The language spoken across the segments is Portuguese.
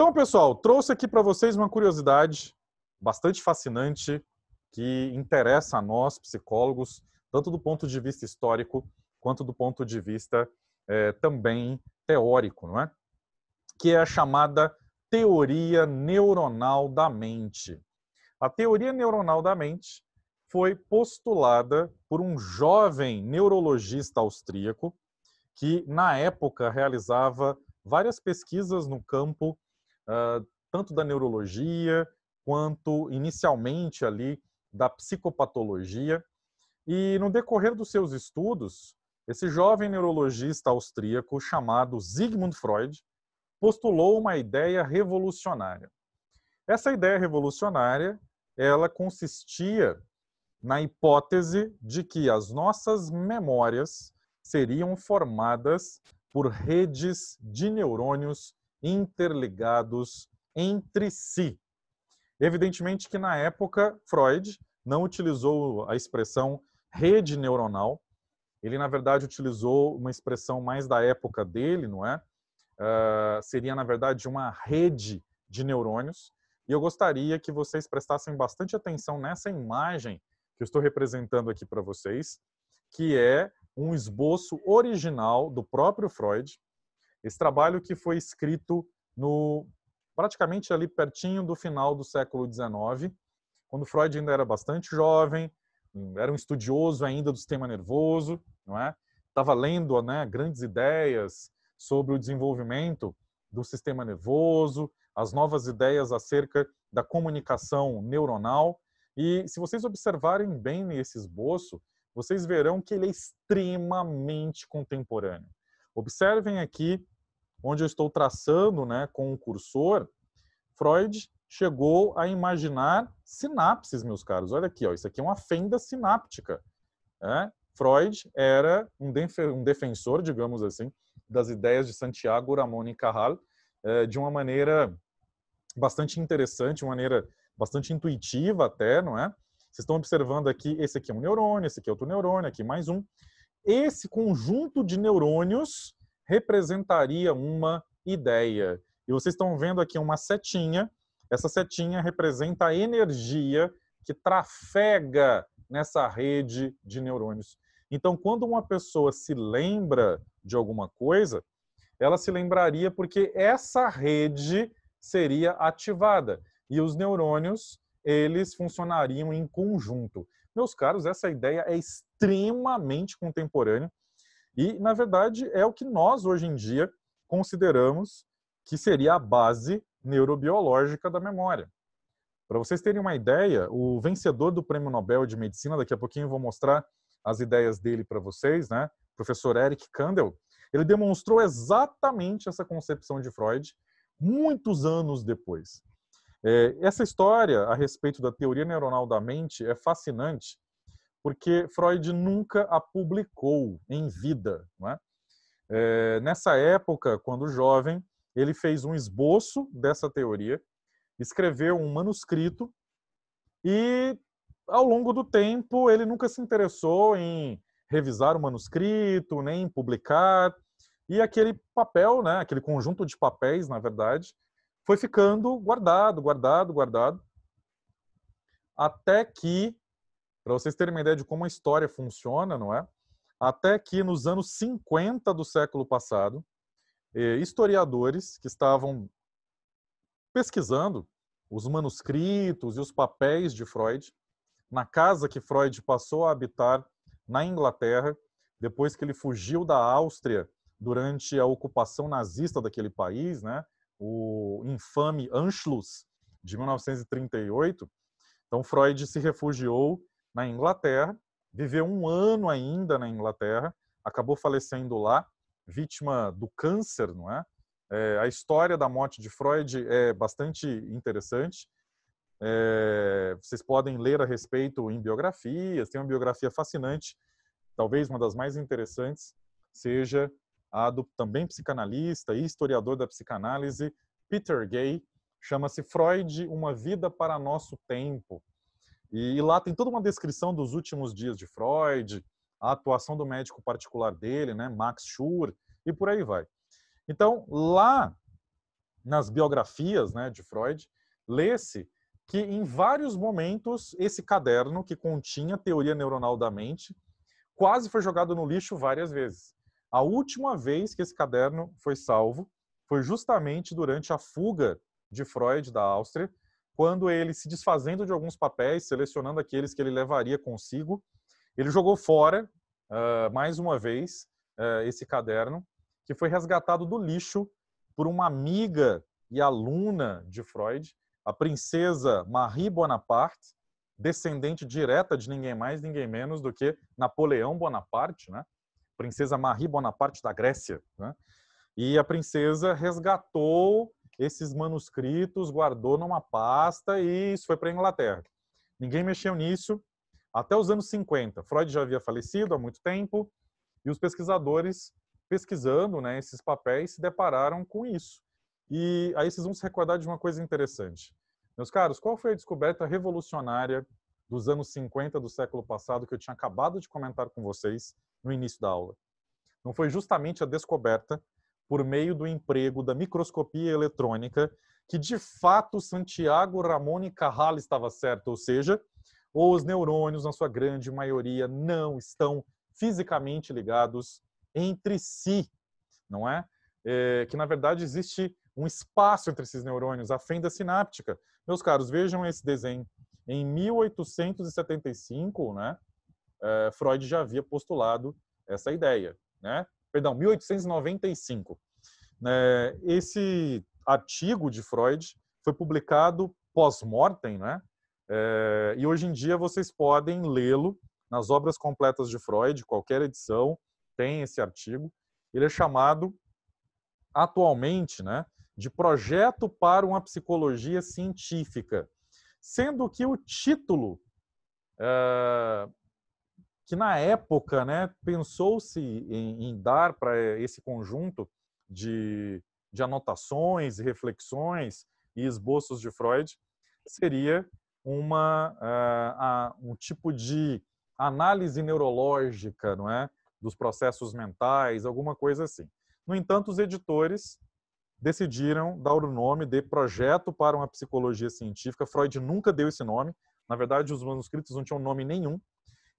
Então, pessoal, trouxe aqui para vocês uma curiosidade bastante fascinante que interessa a nós, psicólogos, tanto do ponto de vista histórico quanto do ponto de vista é, também teórico, não é? Que é a chamada teoria neuronal da mente. A teoria neuronal da mente foi postulada por um jovem neurologista austríaco que, na época, realizava várias pesquisas no campo tanto da neurologia quanto inicialmente ali da psicopatologia. E no decorrer dos seus estudos, esse jovem neurologista austríaco chamado Sigmund Freud postulou uma ideia revolucionária. Essa ideia revolucionária, ela consistia na hipótese de que as nossas memórias seriam formadas por redes de neurônios interligados entre si. Evidentemente que na época Freud não utilizou a expressão rede neuronal, ele na verdade utilizou uma expressão mais da época dele, não é? Uh, seria na verdade uma rede de neurônios. E eu gostaria que vocês prestassem bastante atenção nessa imagem que eu estou representando aqui para vocês, que é um esboço original do próprio Freud, esse trabalho que foi escrito no praticamente ali pertinho do final do século XIX, quando Freud ainda era bastante jovem, era um estudioso ainda do sistema nervoso, não é? Estava lendo né, grandes ideias sobre o desenvolvimento do sistema nervoso, as novas ideias acerca da comunicação neuronal. E se vocês observarem bem nesse esboço, vocês verão que ele é extremamente contemporâneo. Observem aqui onde eu estou traçando né, com o cursor, Freud chegou a imaginar sinapses, meus caros. Olha aqui, ó, isso aqui é uma fenda sináptica. Né? Freud era um, def um, defensor, digamos assim, das ideias de Santiago Ramon y Cajal eh, é, de uma maneira bastante interessante, uma maneira bastante intuitiva até, não é? Vocês estão observando aqui, esse aqui é um neurônio, esse aqui é outro neurônio, aqui mais um. Esse conjunto de neurônios representaria uma ideia. E vocês estão vendo aqui uma setinha. Essa setinha representa a energia que trafega nessa rede de neurônios. Então, quando uma pessoa se lembra de alguma coisa, ela se lembraria porque essa rede seria ativada e os neurônios, eles funcionariam em conjunto. Meus caros, essa ideia é extremamente contemporânea. E, na verdade, é o que nós, hoje em dia, consideramos que seria a base neurobiológica da memória. Para vocês terem uma ideia, o vencedor do Prêmio Nobel de Medicina, daqui a pouquinho eu vou mostrar as ideias dele para vocês, né? O professor Eric Kandel, ele demonstrou exatamente essa concepção de Freud muitos anos depois. É, essa história a respeito da teoria neuronal da mente é fascinante, porque Freud nunca a publicou em vida. É? É, nessa época, quando jovem, ele fez um esboço dessa teoria, escreveu um manuscrito e, ao longo do tempo, ele nunca se interessou em revisar o manuscrito, nem em publicar. E aquele papel, né, aquele conjunto de papéis, na verdade, foi ficando guardado, guardado, guardado, até que para vocês terem uma ideia de como a história funciona, não é? Até que nos anos 50 do século passado, eh, historiadores que estavam pesquisando os manuscritos e os papéis de Freud na casa que Freud passou a habitar na Inglaterra, depois que ele fugiu da Áustria durante a ocupação nazista daquele país, né? o infame Anschluss de 1938. Então Freud se refugiou na Inglaterra, viveu um ano ainda na Inglaterra, acabou falecendo lá, vítima do câncer, não é? é a história da morte de Freud é bastante interessante. É, vocês podem ler a respeito em biografias, tem uma biografia fascinante, talvez uma das mais interessantes, seja a do também psicanalista e historiador da psicanálise Peter Gay, chama-se Freud, uma vida para nosso tempo. E, lá tem toda uma descrição dos últimos dias de Freud, a atuação do médico particular dele, né, Max Schur, e por aí vai. Então, lá nas biografias né, de Freud, lê-se que em vários momentos esse caderno, que continha teoria neuronal da mente, quase foi jogado no lixo várias vezes. A última vez que esse caderno foi salvo foi justamente durante a fuga de Freud da Áustria quando ele se desfazendo de alguns papéis, selecionando aqueles que ele levaria consigo, ele jogou fora, uh, mais uma vez, uh, esse caderno, que foi resgatado do lixo por uma amiga e aluna de Freud, a princesa Marie Bonaparte, descendente direta de ninguém mais, ninguém menos do que Napoleão Bonaparte, né? Princesa Marie Bonaparte da Grécia, né? E a princesa resgatou esses manuscritos, guardou numa pasta e isso foi para a Inglaterra. Ninguém mexeu nisso até os anos 50. Freud já havia falecido há muito tempo e os pesquisadores, pesquisando né, esses papéis, se depararam com isso. E aí vocês vão se recordar de uma coisa interessante. Meus caros, qual foi a descoberta revolucionária dos anos 50 do século passado que eu tinha acabado de comentar com vocês no início da aula? Não foi justamente a descoberta por meio do emprego da microscopia eletrônica, que de fato Santiago Ramon e Cajal estava certo, ou seja, os neurônios, na sua grande maioria, não estão fisicamente ligados entre si, não é? é que na verdade existe um espaço entre esses neurônios, a fenda sináptica. Meus caros, vejam esse desenho. Em 1875, né, é, Freud já havia postulado essa ideia, né? perdão, 1895. Né? esse artigo de Freud foi publicado pós-mortem, né? É, e hoje em dia vocês podem lê-lo nas obras completas de Freud, qualquer edição tem esse artigo. Ele é chamado atualmente, né, de Projeto para uma Psicologia Científica, sendo que o título é, que na época né, pensou-se em, em, dar para eh, esse conjunto de, de anotações, reflexões e esboços de Freud seria uma, uh, uh, um tipo de análise neurológica não é, dos processos mentais, alguma coisa assim. No entanto, os editores decidiram dar o nome de Projeto para uma Psicologia Científica. Freud nunca deu esse nome. Na verdade, os manuscritos não tinham nome nenhum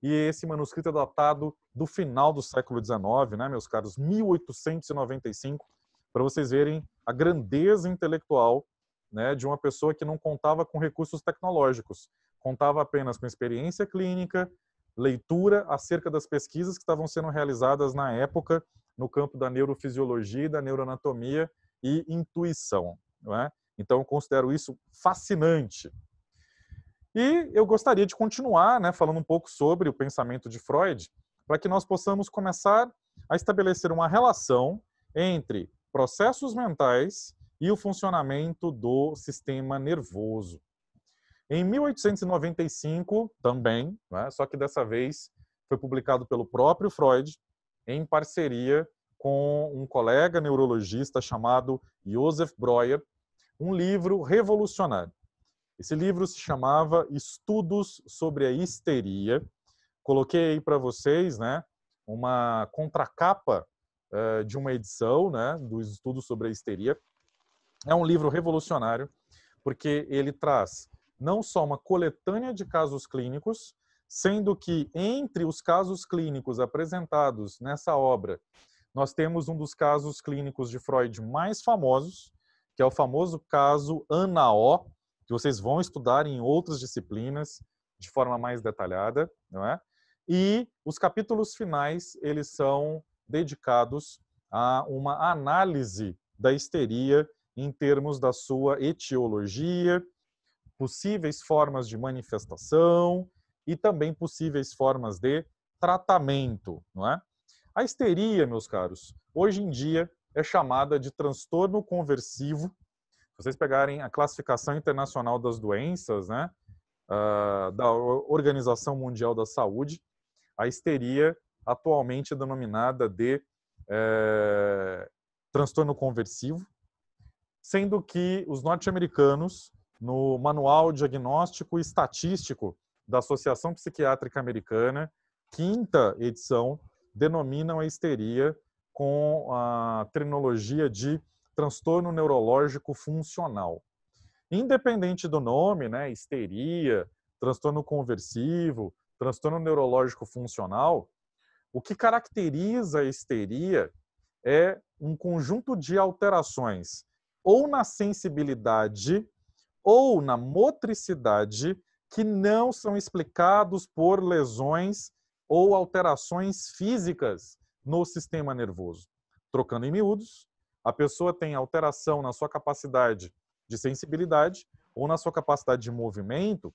e esse manuscrito é datado do final do século XIX, né, meus caros, 1895, para vocês verem a grandeza intelectual né, de uma pessoa que não contava com recursos tecnológicos, contava apenas com experiência clínica, leitura acerca das pesquisas que estavam sendo realizadas na época no campo da neurofisiologia, da neuroanatomia e intuição. Não é? Então, eu considero isso fascinante, e eu gostaria de continuar né, falando um pouco sobre o pensamento de Freud, para que nós possamos começar a estabelecer uma relação entre processos mentais e o funcionamento do sistema nervoso. Em 1895, também, né, só que dessa vez foi publicado pelo próprio Freud, em parceria com um colega neurologista chamado Josef Breuer, um livro revolucionário. Esse livro se chamava Estudos sobre a Histeria. Coloquei aí para vocês, né, uma contracapa uh, de uma edição, né, dos Estudos sobre a Histeria. É um livro revolucionário porque ele traz não só uma coletânea de casos clínicos, sendo que entre os casos clínicos apresentados nessa obra, nós temos um dos casos clínicos de Freud mais famosos, que é o famoso caso Anaó, que vocês vão estudar em outras disciplinas de forma mais detalhada, não é? E os capítulos finais, eles são dedicados a uma análise da histeria em termos da sua etiologia, possíveis formas de manifestação e também possíveis formas de tratamento, não é? A histeria, meus caros, hoje em dia é chamada de transtorno conversivo vocês pegarem a classificação internacional das doenças, né, uh, da Organização Mundial da Saúde, a histeria atualmente é denominada de eh, transtorno conversivo, sendo que os norte-americanos, no Manual Diagnóstico e Estatístico da Associação Psiquiátrica Americana, quinta edição, denominam a histeria com a terminologia de transtorno neurológico funcional. Independente do nome, né, histeria, transtorno conversivo, transtorno neurológico funcional, o que caracteriza a histeria é um conjunto de alterações ou na sensibilidade ou na motricidade que não são explicados por lesões ou alterações físicas no sistema nervoso. Trocando em miúdos, a pessoa tem alteração na sua capacidade de sensibilidade ou na sua capacidade de movimento,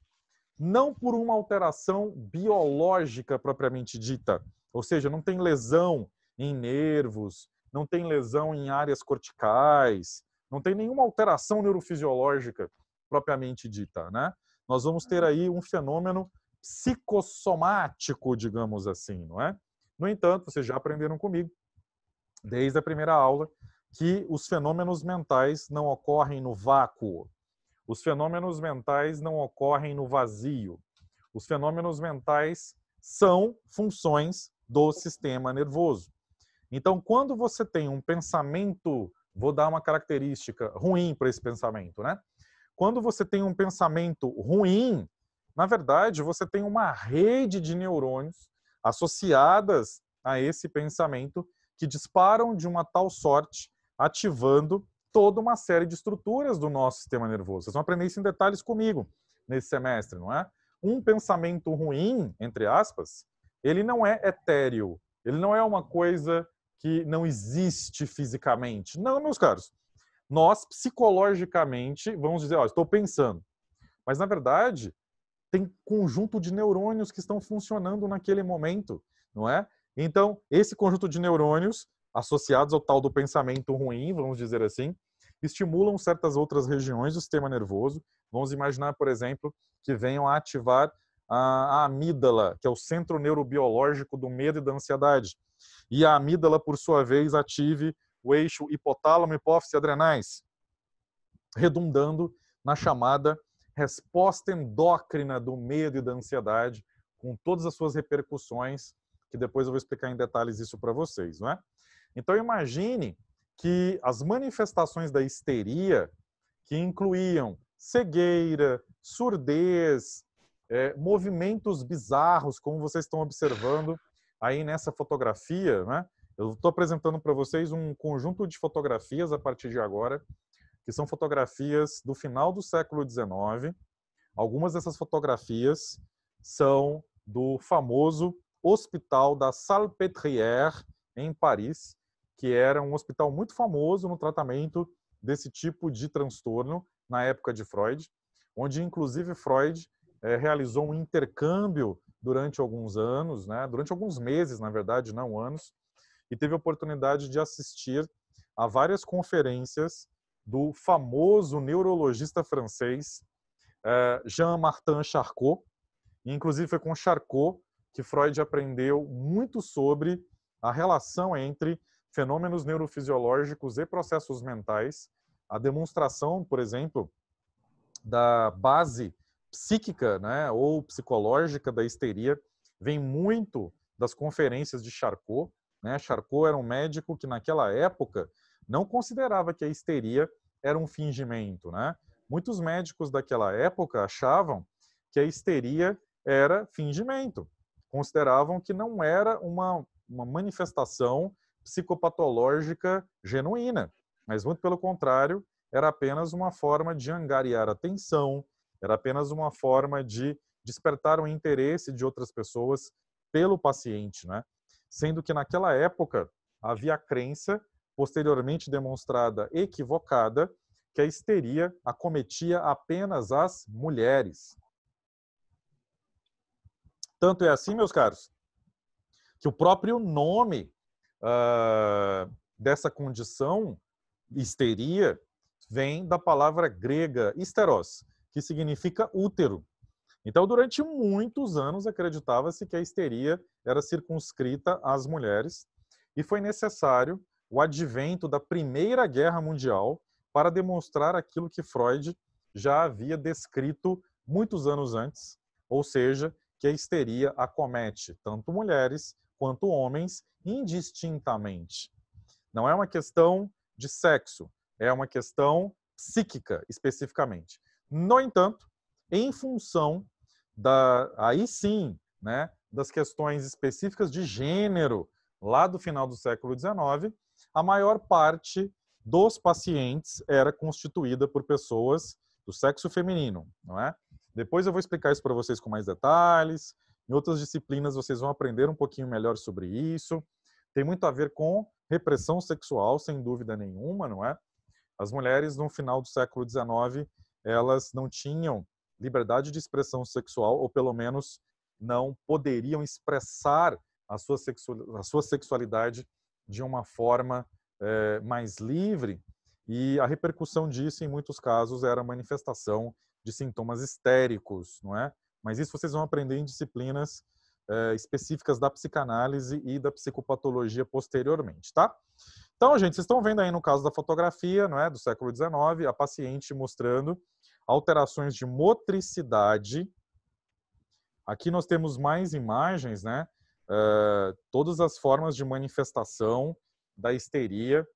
não por uma alteração biológica propriamente dita, ou seja, não tem lesão em nervos, não tem lesão em áreas corticais, não tem nenhuma alteração neurofisiológica propriamente dita, né? Nós vamos ter aí um fenômeno psicossomático, digamos assim, não é? No entanto, vocês já aprenderam comigo desde a primeira aula que os fenômenos mentais não ocorrem no vácuo. Os fenômenos mentais não ocorrem no vazio. Os fenômenos mentais são funções do sistema nervoso. Então, quando você tem um pensamento, vou dar uma característica ruim para esse pensamento, né? Quando você tem um pensamento ruim, na verdade, você tem uma rede de neurônios associadas a esse pensamento que disparam de uma tal sorte ativando toda uma série de estruturas do nosso sistema nervoso. Vocês vão aprender isso em detalhes comigo nesse semestre, não é? Um pensamento ruim, entre aspas, ele não é etéreo, ele não é uma coisa que não existe fisicamente. Não, meus caros. Nós, psicologicamente, vamos dizer, ó, estou pensando. Mas, na verdade, tem conjunto de neurônios que estão funcionando naquele momento, não é? Então, esse conjunto de neurônios associados ao tal do pensamento ruim, vamos dizer assim, estimulam certas outras regiões do sistema nervoso. Vamos imaginar, por exemplo, que venham a ativar a amígdala, que é o centro neurobiológico do medo e da ansiedade. E a amígdala, por sua vez, ative o eixo hipotálamo, hipófise adrenais, redundando na chamada resposta endócrina do medo e da ansiedade, com todas as suas repercussões, que depois eu vou explicar em detalhes isso para vocês, não é? Então imagine que as manifestações da histeria, que incluíam cegueira, surdez, é, movimentos bizarros, como vocês estão observando aí nessa fotografia, né? Eu estou apresentando para vocês um conjunto de fotografias a partir de agora, que são fotografias do final do século XIX. Algumas dessas fotografias são do famoso Hospital da Salpêtrière, em Paris, que era um hospital muito famoso no tratamento desse tipo de transtorno na época de Freud, onde inclusive Freud é, realizou um intercâmbio durante alguns anos, né, durante alguns meses, na verdade, não anos, e teve a oportunidade de assistir a várias conferências do famoso neurologista francês é, Jean-Martin Charcot. E, inclusive, foi com Charcot que Freud aprendeu muito sobre a relação entre fenômenos neurofisiológicos e processos mentais, a demonstração, por exemplo, da base psíquica né, ou psicológica da histeria vem muito das conferências de Charcot. Né? Charcot era um médico que, naquela época, não considerava que a histeria era um fingimento. Né? Muitos médicos daquela época achavam que a histeria era fingimento, consideravam que não era uma, uma manifestação psicopatológica genuína, mas muito pelo contrário, era apenas uma forma de angariar atenção, era apenas uma forma de despertar o interesse de outras pessoas pelo paciente, né? Sendo que naquela época havia a crença, posteriormente demonstrada equivocada, que a histeria acometia apenas as mulheres. Tanto é assim, meus caros, que o próprio nome ah, dessa condição, histeria, vem da palavra grega histeros, que significa útero. Então, durante muitos anos, acreditava-se que a histeria era circunscrita às mulheres, e foi necessário o advento da Primeira Guerra Mundial para demonstrar aquilo que Freud já havia descrito muitos anos antes, ou seja, que a histeria acomete tanto mulheres quanto homens, indistintamente. Não é uma questão de sexo, é uma questão psíquica, especificamente. No entanto, em função da. Aí sim, né, das questões específicas de gênero, lá do final do século XIX, a maior parte dos pacientes era constituída por pessoas do sexo feminino, não é? Depois eu vou explicar isso para vocês com mais detalhes, em outras disciplinas vocês vão aprender um pouquinho melhor sobre isso. Tem muito a ver com repressão sexual, sem dúvida nenhuma, não é? As mulheres no final do século XIX elas não tinham liberdade de expressão sexual, ou pelo menos não poderiam expressar a sua, sexu a sua sexualidade de uma forma é, mais livre. E a repercussão disso, em muitos casos, era manifestação de sintomas histéricos, não é? Mas isso vocês vão aprender em disciplinas é, específicas da psicanálise e da psicopatologia posteriormente, tá? Então, gente, vocês estão vendo aí no caso da fotografia, não é, do século XIX, a paciente mostrando alterações de motricidade. Aqui nós temos mais imagens, né? Uh, todas as formas de manifestação da histeria,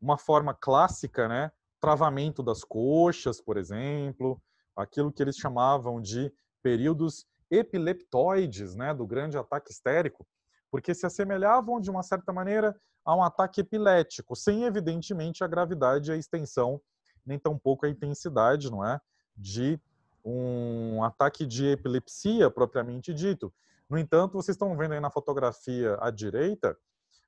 uma forma clássica, né? Travamento das coxas, por exemplo, aquilo que eles chamavam de períodos epileptoides, né, do grande ataque histérico, porque se assemelhavam de uma certa maneira a um ataque epilético, sem evidentemente a gravidade e a extensão, nem tampouco a intensidade, não é, de um ataque de epilepsia propriamente dito. No entanto, vocês estão vendo aí na fotografia à direita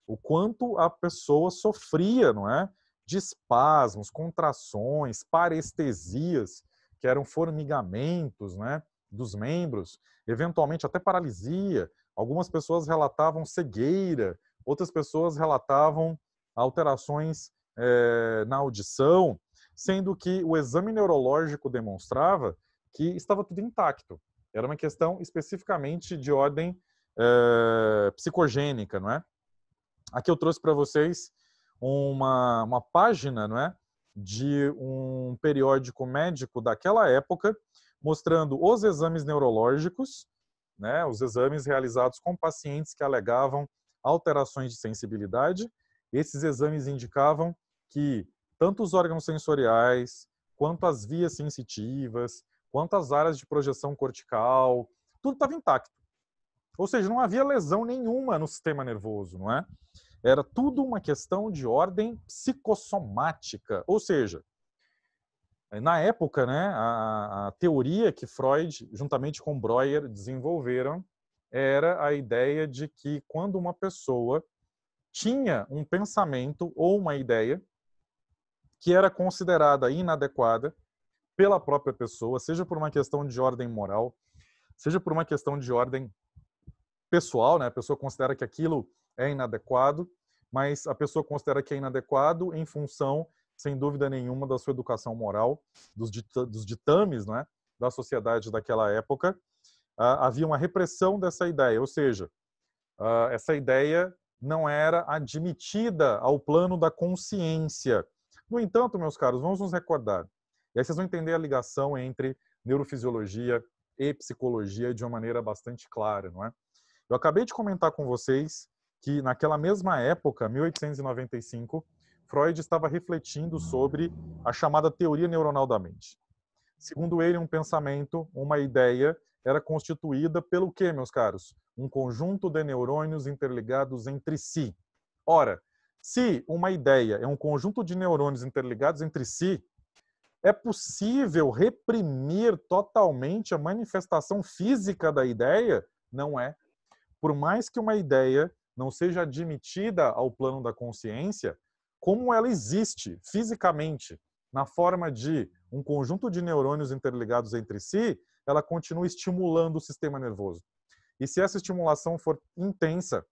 o quanto a pessoa sofria, não é, de espasmos, contrações, parestesias, que eram formigamentos, né? dos membros, eventualmente até paralisia. Algumas pessoas relatavam cegueira, outras pessoas relatavam alterações é, na audição, sendo que o exame neurológico demonstrava que estava tudo intacto. Era uma questão especificamente de ordem é, psicogênica, não é? Aqui eu trouxe para vocês uma, uma página, não é? De um periódico médico daquela época, mostrando os exames neurológicos, né, os exames realizados com pacientes que alegavam alterações de sensibilidade. Esses exames indicavam que tanto os órgãos sensoriais, quanto as vias sensitivas, quanto as áreas de projeção cortical, tudo estava intacto. Ou seja, não havia lesão nenhuma no sistema nervoso, não é? Era tudo uma questão de ordem psicossomática, ou seja, é, na época, né, a, a teoria que Freud, juntamente com Breuer, desenvolveram era a ideia de que quando uma pessoa tinha um pensamento ou uma ideia que era considerada inadequada pela própria pessoa, seja por uma questão de ordem moral, seja por uma questão de ordem pessoal, né? A pessoa considera que aquilo é inadequado, mas a pessoa considera que é inadequado em função sem dúvida nenhuma, da sua educação moral, dos, dos ditames né, da sociedade daquela época. Uh, havia uma repressão dessa ideia, ou seja, uh, essa ideia não era admitida ao plano da consciência. No entanto, meus caros, vamos nos recordar, e aí vocês vão entender a ligação entre neurofisiologia e psicologia de uma maneira bastante clara, não é? Eu acabei de comentar com vocês que naquela mesma época, 1895, Freud estava refletindo sobre a chamada teoria neuronal da mente. Segundo ele, um pensamento, uma ideia, era constituída pelo quê, meus caros? Um conjunto de neurônios interligados entre si. Ora, se uma ideia é um conjunto de neurônios interligados entre si, é possível reprimir totalmente a manifestação física da ideia? Não é. Por mais que uma ideia não seja admitida ao plano da consciência, como ela existe fisicamente, na forma de um conjunto de neurônios interligados entre si, ela continua estimulando o sistema nervoso. E se essa estimulação for intensa,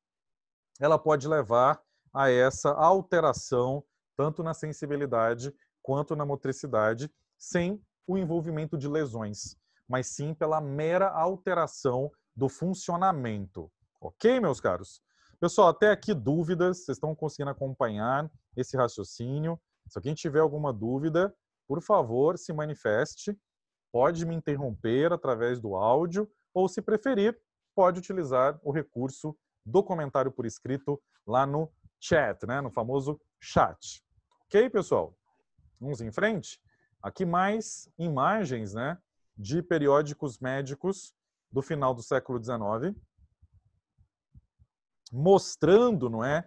ela pode levar a essa alteração tanto na sensibilidade quanto na motricidade, sem o envolvimento de lesões, mas sim pela mera alteração do funcionamento. Ok, meus caros? Pessoal, até aqui dúvidas, vocês estão conseguindo acompanhar esse raciocínio? Se alguém tiver alguma dúvida, por favor, se manifeste. Pode me interromper através do áudio ou, se preferir, pode utilizar o recurso do comentário por escrito lá no chat, né? no famoso chat. Ok, pessoal? Vamos em frente? Aqui mais imagens né, de periódicos médicos do final do século XIX mostrando não é,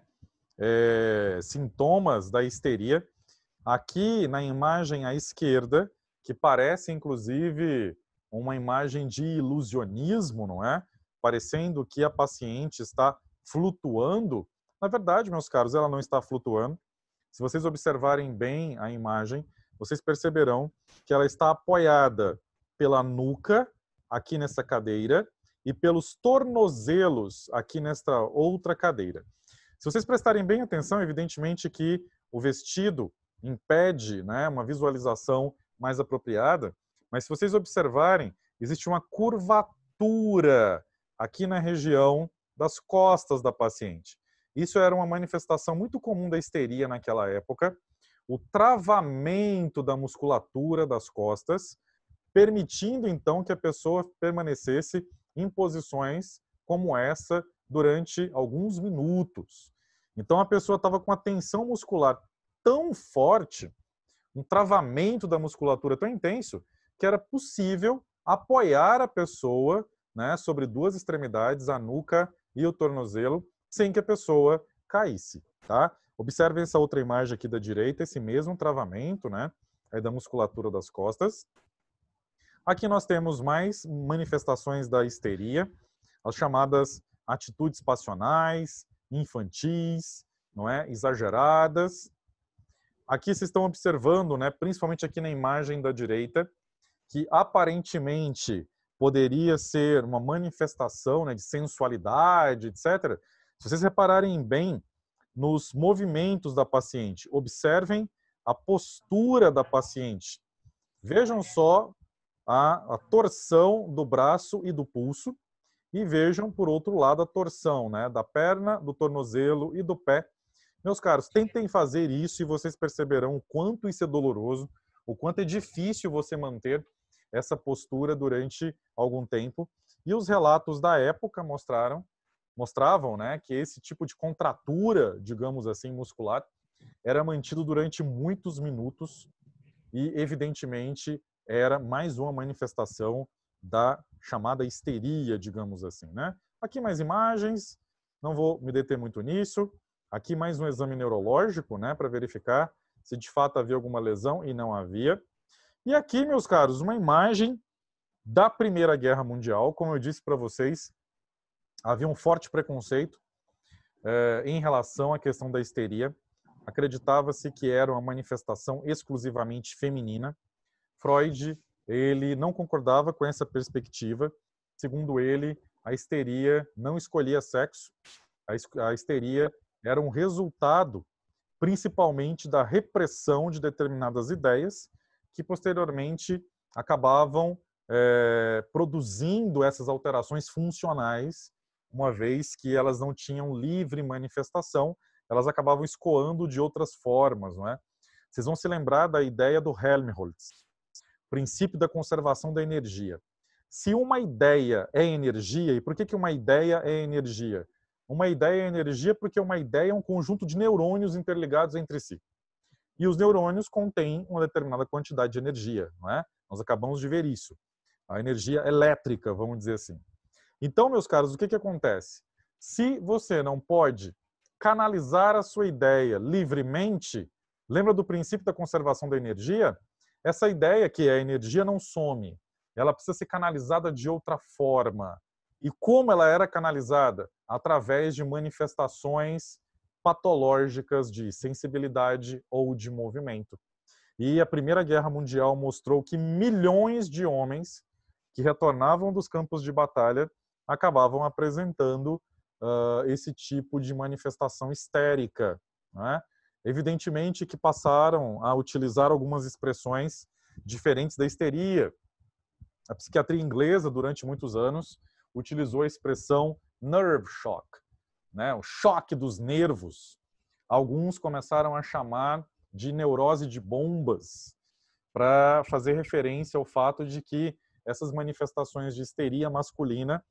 é, sintomas da histeria. Aqui na imagem à esquerda, que parece inclusive uma imagem de ilusionismo, não é? Parecendo que a paciente está flutuando. Na verdade, meus caros, ela não está flutuando. Se vocês observarem bem a imagem, vocês perceberão que ela está apoiada pela nuca, aqui nessa cadeira, e pelos tornozelos aqui nesta outra cadeira. Se vocês prestarem bem atenção, evidentemente que o vestido impede né, uma visualização mais apropriada, mas se vocês observarem, existe uma curvatura aqui na região das costas da paciente. Isso era uma manifestação muito comum da histeria naquela época, o travamento da musculatura das costas, permitindo então que a pessoa permanecesse em posições como essa durante alguns minutos. Então a pessoa estava com a tensão muscular tão forte, um travamento da musculatura tão intenso, que era possível apoiar a pessoa né, sobre duas extremidades, a nuca e o tornozelo, sem que a pessoa caísse. Tá? Observem essa outra imagem aqui da direita, esse mesmo travamento né, da musculatura das costas. Aqui nós temos mais manifestações da histeria, as chamadas atitudes passionais, infantis, não é, exageradas. Aqui vocês estão observando, né, principalmente aqui na imagem da direita, que aparentemente poderia ser uma manifestação né, de sensualidade, etc. Se vocês repararem bem nos movimentos da paciente, observem a postura da paciente. Vejam só a, a torção do braço e do pulso, e vejam, por outro lado, a torção né, da perna, do tornozelo e do pé. Meus caros, tentem fazer isso e vocês perceberão o quanto isso é doloroso, o quanto é difícil você manter essa postura durante algum tempo. E os relatos da época mostraram, mostravam né, que esse tipo de contratura, digamos assim, muscular, era mantido durante muitos minutos e, evidentemente, era mais uma manifestação da chamada histeria, digamos assim. Né? Aqui mais imagens, não vou me deter muito nisso. Aqui mais um exame neurológico, né, para verificar se de fato havia alguma lesão e não havia. E aqui, meus caros, uma imagem da Primeira Guerra Mundial. Como eu disse para vocês, havia um forte preconceito eh, em relação à questão da histeria. Acreditava-se que era uma manifestação exclusivamente feminina. Freud ele não concordava com essa perspectiva. Segundo ele, a histeria não escolhia sexo. A histeria era um resultado principalmente da repressão de determinadas ideias que posteriormente acabavam é, produzindo essas alterações funcionais, uma vez que elas não tinham livre manifestação, elas acabavam escoando de outras formas, não é? Vocês vão se lembrar da ideia do Helmholtz princípio da conservação da energia. Se uma ideia é energia, e por que, que uma ideia é energia? Uma ideia é energia porque uma ideia é um conjunto de neurônios interligados entre si. E os neurônios contêm uma determinada quantidade de energia, não é? Nós acabamos de ver isso. A energia elétrica, vamos dizer assim. Então, meus caros, o que, que acontece? Se você não pode canalizar a sua ideia livremente, lembra do princípio da conservação da energia? Essa ideia que a energia não some, ela precisa ser canalizada de outra forma. E como ela era canalizada? Através de manifestações patológicas de sensibilidade ou de movimento. E a Primeira Guerra Mundial mostrou que milhões de homens que retornavam dos campos de batalha acabavam apresentando uh, esse tipo de manifestação histérica. Né? Evidentemente que passaram a utilizar algumas expressões diferentes da histeria. A psiquiatria inglesa, durante muitos anos, utilizou a expressão nerve shock, né? o choque dos nervos. Alguns começaram a chamar de neurose de bombas, para fazer referência ao fato de que essas manifestações de histeria masculina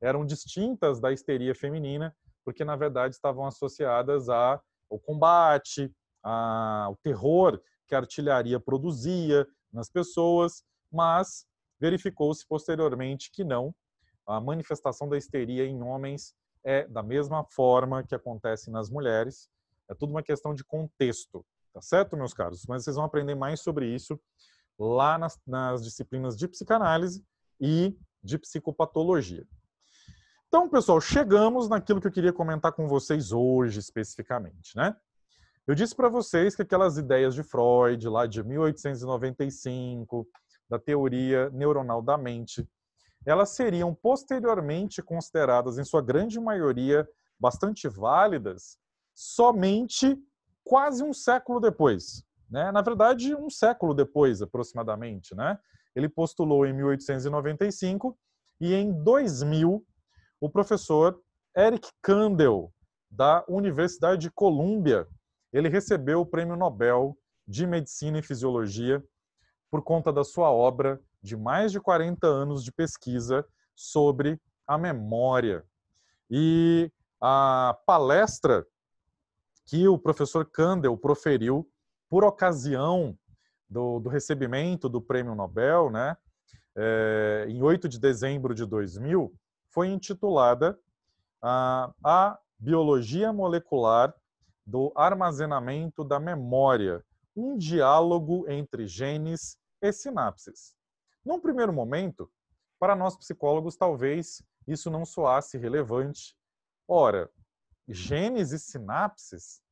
eram distintas da histeria feminina, porque na verdade estavam associadas a o combate, a, terror que a artilharia produzia nas pessoas, mas verificou-se posteriormente que não. A manifestação da histeria em homens é da mesma forma que acontece nas mulheres. É tudo uma questão de contexto, tá certo, meus caros? Mas vocês vão aprender mais sobre isso lá nas, nas disciplinas de psicanálise e de psicopatologia. Então, pessoal, chegamos naquilo que eu queria comentar com vocês hoje especificamente, né? Eu disse para vocês que aquelas ideias de Freud, lá de 1895, da teoria neuronal da mente, elas seriam posteriormente consideradas, em sua grande maioria, bastante válidas, somente quase um século depois. Né? Na verdade, um século depois, aproximadamente. Né? Ele postulou em 1895 e em 2000 o professor Eric Kandel, da Universidade de Colômbia. Ele recebeu o Prêmio Nobel de Medicina e Fisiologia por conta da sua obra de mais de 40 anos de pesquisa sobre a memória. E a palestra que o professor Kandel proferiu por ocasião do, do recebimento do Prêmio Nobel, né, é, em 8 de dezembro de 2000, foi intitulada ah, A Biologia Molecular do Armazenamento da Memória, um diálogo entre genes e sinapses. Num primeiro momento, para nós psicólogos, talvez isso não soasse relevante. Ora, genes e sinapses?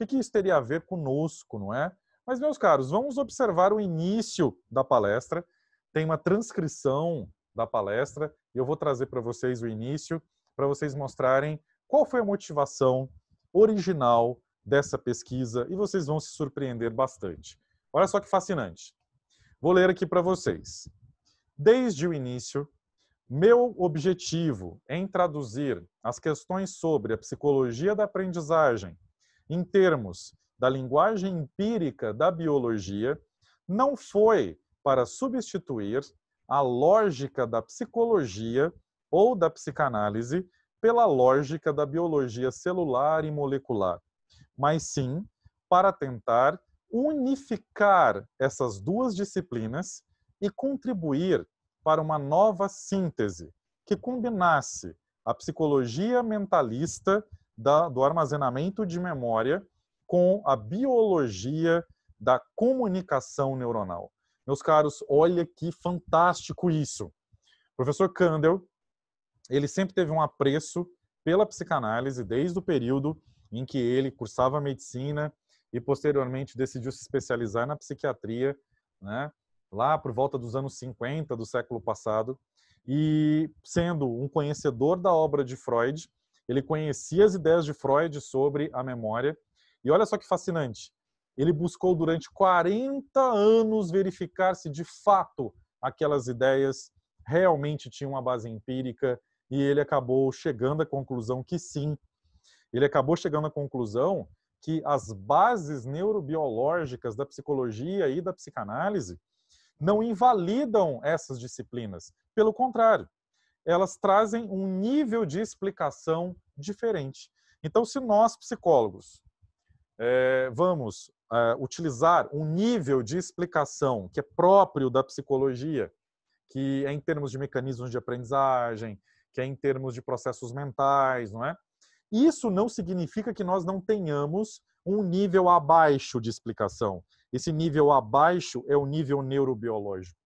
O que isso teria a ver conosco, não é? Mas, meus caros, vamos observar o início da palestra. Tem uma transcrição da palestra eu vou trazer para vocês o início, para vocês mostrarem qual foi a motivação original dessa pesquisa e vocês vão se surpreender bastante. Olha só que fascinante. Vou ler aqui para vocês. Desde o início, meu objetivo em traduzir as questões sobre a psicologia da aprendizagem em termos da linguagem empírica da biologia não foi para substituir a lógica da psicologia ou da psicanálise pela lógica da biologia celular e molecular, mas sim para tentar unificar essas duas disciplinas e contribuir para uma nova síntese que combinasse a psicologia mentalista da, do armazenamento de memória com a biologia da comunicação neuronal. Meus caros, olha que fantástico isso. O professor Kandel, ele sempre teve um apreço pela psicanálise desde o período em que ele cursava medicina e posteriormente decidiu se especializar na psiquiatria, né? Lá por volta dos anos 50 do século passado, e sendo um conhecedor da obra de Freud, ele conhecia as ideias de Freud sobre a memória. E olha só que fascinante. Ele buscou durante 40 anos verificar se de fato aquelas ideias realmente tinham uma base empírica e ele acabou chegando à conclusão que sim. Ele acabou chegando à conclusão que as bases neurobiológicas da psicologia e da psicanálise não invalidam essas disciplinas. Pelo contrário, elas trazem um nível de explicação diferente. Então, se nós, psicólogos, é, vamos é, utilizar um nível de explicação que é próprio da psicologia, que é em termos de mecanismos de aprendizagem, que é em termos de processos mentais, não é? Isso não significa que nós não tenhamos um nível abaixo de explicação. Esse nível abaixo é o nível neurobiológico.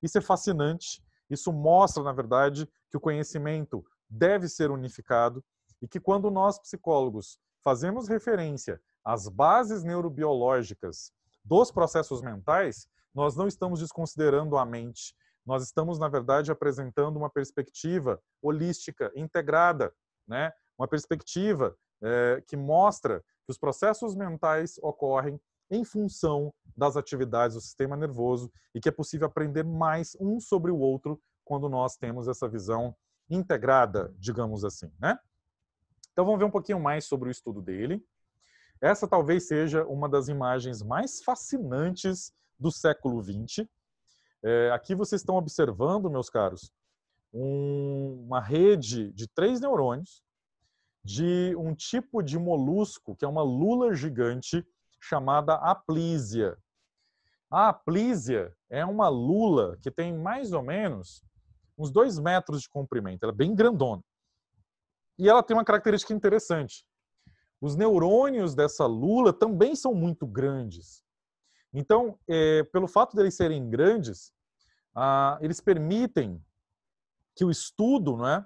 Isso é fascinante. Isso mostra, na verdade, que o conhecimento deve ser unificado e que quando nós psicólogos fazemos referência as bases neurobiológicas dos processos mentais, nós não estamos desconsiderando a mente. Nós estamos, na verdade, apresentando uma perspectiva holística, integrada, né? uma perspectiva é, que mostra que os processos mentais ocorrem em função das atividades do sistema nervoso e que é possível aprender mais um sobre o outro quando nós temos essa visão integrada, digamos assim, né? Então vamos ver um pouquinho mais sobre o estudo dele. Essa talvez seja uma das imagens mais fascinantes do século XX. É, aqui vocês estão observando, meus caros, um, uma rede de três neurônios de um tipo de molusco, que é uma lula gigante, chamada aplísia. A aplísia é uma lula que tem mais ou menos uns dois metros de comprimento. Ela é bem grandona. E ela tem uma característica interessante. Os neurônios dessa lula também são muito grandes. Então, é, pelo fato deles serem grandes, ah, eles permitem que o estudo né,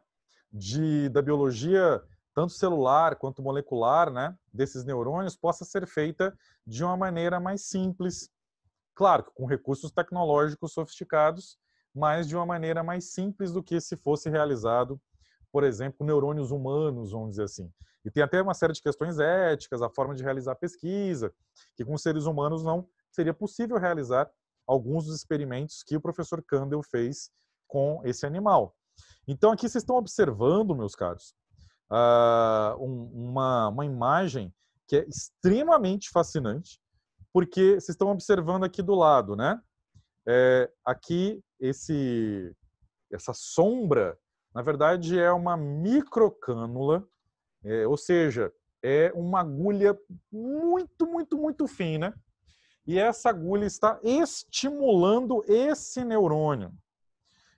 de, da biologia, tanto celular quanto molecular, né, desses neurônios, possa ser feita de uma maneira mais simples. Claro, com recursos tecnológicos sofisticados, mas de uma maneira mais simples do que se fosse realizado, por exemplo, neurônios humanos, vamos dizer assim. E tem até uma série de questões éticas, a forma de realizar pesquisa, que com seres humanos não seria possível realizar alguns dos experimentos que o professor Kandel fez com esse animal. Então aqui vocês estão observando, meus caros, ah, uma, uma imagem que é extremamente fascinante, porque vocês estão observando aqui do lado, né? É, aqui esse essa sombra, na verdade, é uma microcânula é, ou seja, é uma agulha muito, muito, muito fina e essa agulha está estimulando esse neurônio.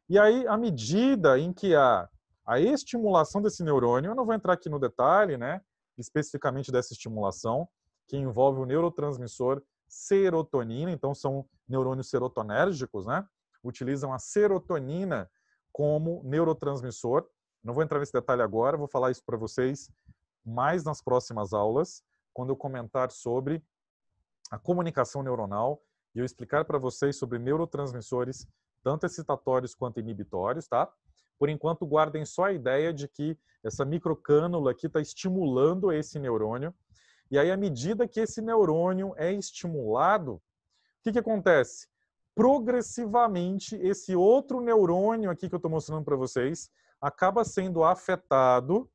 E aí, à medida em que há a estimulação desse neurônio, eu não vou entrar aqui no detalhe, né, especificamente dessa estimulação, que envolve o neurotransmissor serotonina, então são neurônios serotonérgicos, né? Utilizam a serotonina como neurotransmissor não vou entrar nesse detalhe agora, vou falar isso para vocês mais nas próximas aulas, quando eu comentar sobre a comunicação neuronal e eu explicar para vocês sobre neurotransmissores, tanto excitatórios quanto inibitórios, tá? Por enquanto, guardem só a ideia de que essa microcânula aqui está estimulando esse neurônio. E aí, à medida que esse neurônio é estimulado, o que, que acontece? Progressivamente, esse outro neurônio aqui que eu estou mostrando para vocês, acaba sendo afetado.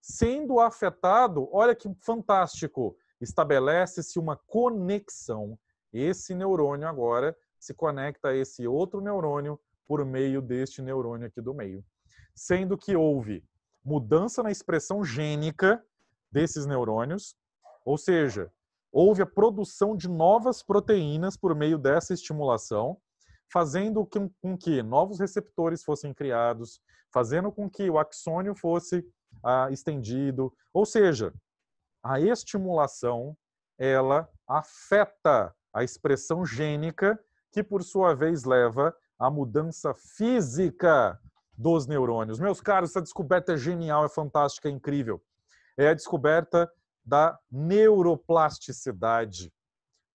Sendo afetado, olha que fantástico, estabelece-se uma conexão. Esse neurônio agora se conecta a esse outro neurônio por meio deste neurônio aqui do meio. Sendo que houve mudança na expressão gênica desses neurônios, ou seja, houve a produção de novas proteínas por meio dessa estimulação, fazendo com que novos receptores fossem criados, fazendo com que o axônio fosse ah, estendido. Ou seja, a estimulação ela afeta a expressão gênica, que por sua vez leva à mudança física dos neurônios. Meus caros, essa descoberta é genial, é fantástica, é incrível. É a descoberta da neuroplasticidade,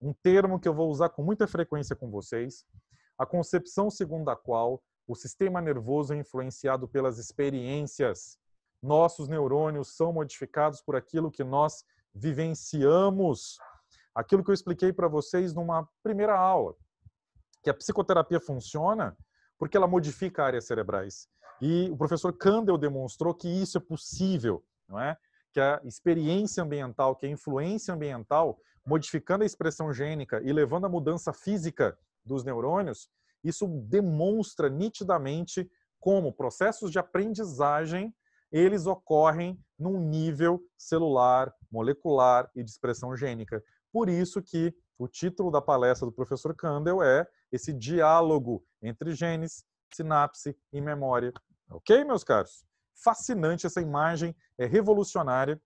um termo que eu vou usar com muita frequência com vocês, a concepção segundo a qual o sistema nervoso é influenciado pelas experiências. Nossos neurônios são modificados por aquilo que nós vivenciamos. Aquilo que eu expliquei para vocês numa primeira aula, que a psicoterapia funciona porque ela modifica áreas cerebrais. E o professor Kandel demonstrou que isso é possível, não é? Que a experiência ambiental, que a influência ambiental, modificando a expressão gênica e levando a mudança física dos neurônios, isso demonstra nitidamente como processos de aprendizagem eles ocorrem num nível celular, molecular e de expressão gênica. Por isso que o título da palestra do professor Kandel é esse diálogo entre genes, sinapse e memória. Ok, meus caros? Fascinante essa imagem, é revolucionária.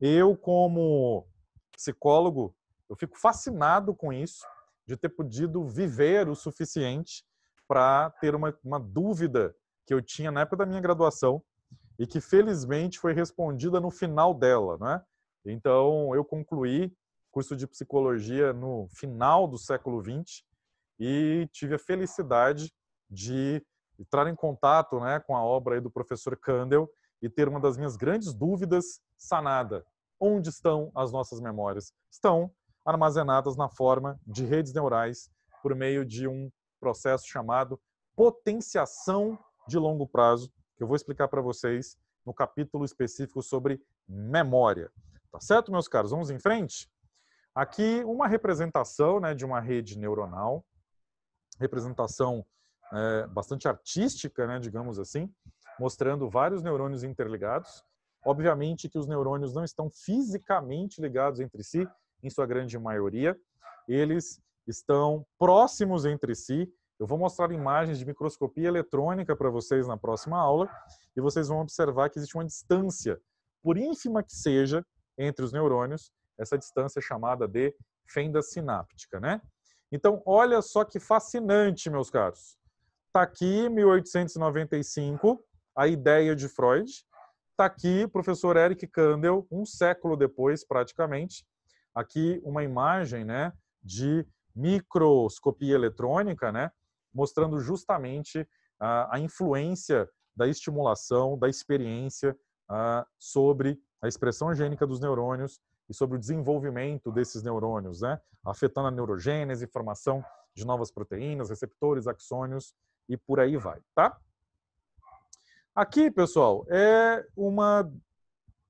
Eu, como psicólogo, eu fico fascinado com isso de ter podido viver o suficiente para ter uma, uma dúvida que eu tinha na época da minha graduação e que felizmente foi respondida no final dela, né? Então eu concluí curso de psicologia no final do século XX e tive a felicidade de entrar em contato, né, com a obra do professor Kandel e ter uma das minhas grandes dúvidas sanada. Onde estão as nossas memórias? Estão armazenadas na forma de redes neurais por meio de um processo chamado potenciação de longo prazo, que eu vou explicar para vocês no capítulo específico sobre memória. Tá certo, meus caros? Vamos em frente? Aqui uma representação né, de uma rede neuronal, representação é, bastante artística, né, digamos assim, mostrando vários neurônios interligados. Obviamente que os neurônios não estão fisicamente ligados entre si, em sua grande maioria, eles estão próximos entre si. Eu vou mostrar imagens de microscopia eletrônica para vocês na próxima aula e vocês vão observar que existe uma distância, por ínfima que seja, entre os neurônios, essa distância é chamada de fenda sináptica, né? Então, olha só que fascinante, meus caros. Tá aqui 1895, a ideia de Freud. Tá aqui professor Eric Kandel, um século depois praticamente, aqui uma imagem né, de microscopia eletrônica, né, mostrando justamente a, a influência da estimulação, da experiência sobre a expressão gênica dos neurônios e sobre o desenvolvimento desses neurônios, né, afetando a neurogênese, formação de novas proteínas, receptores, axônios e por aí vai, tá? Aqui, pessoal, é uma,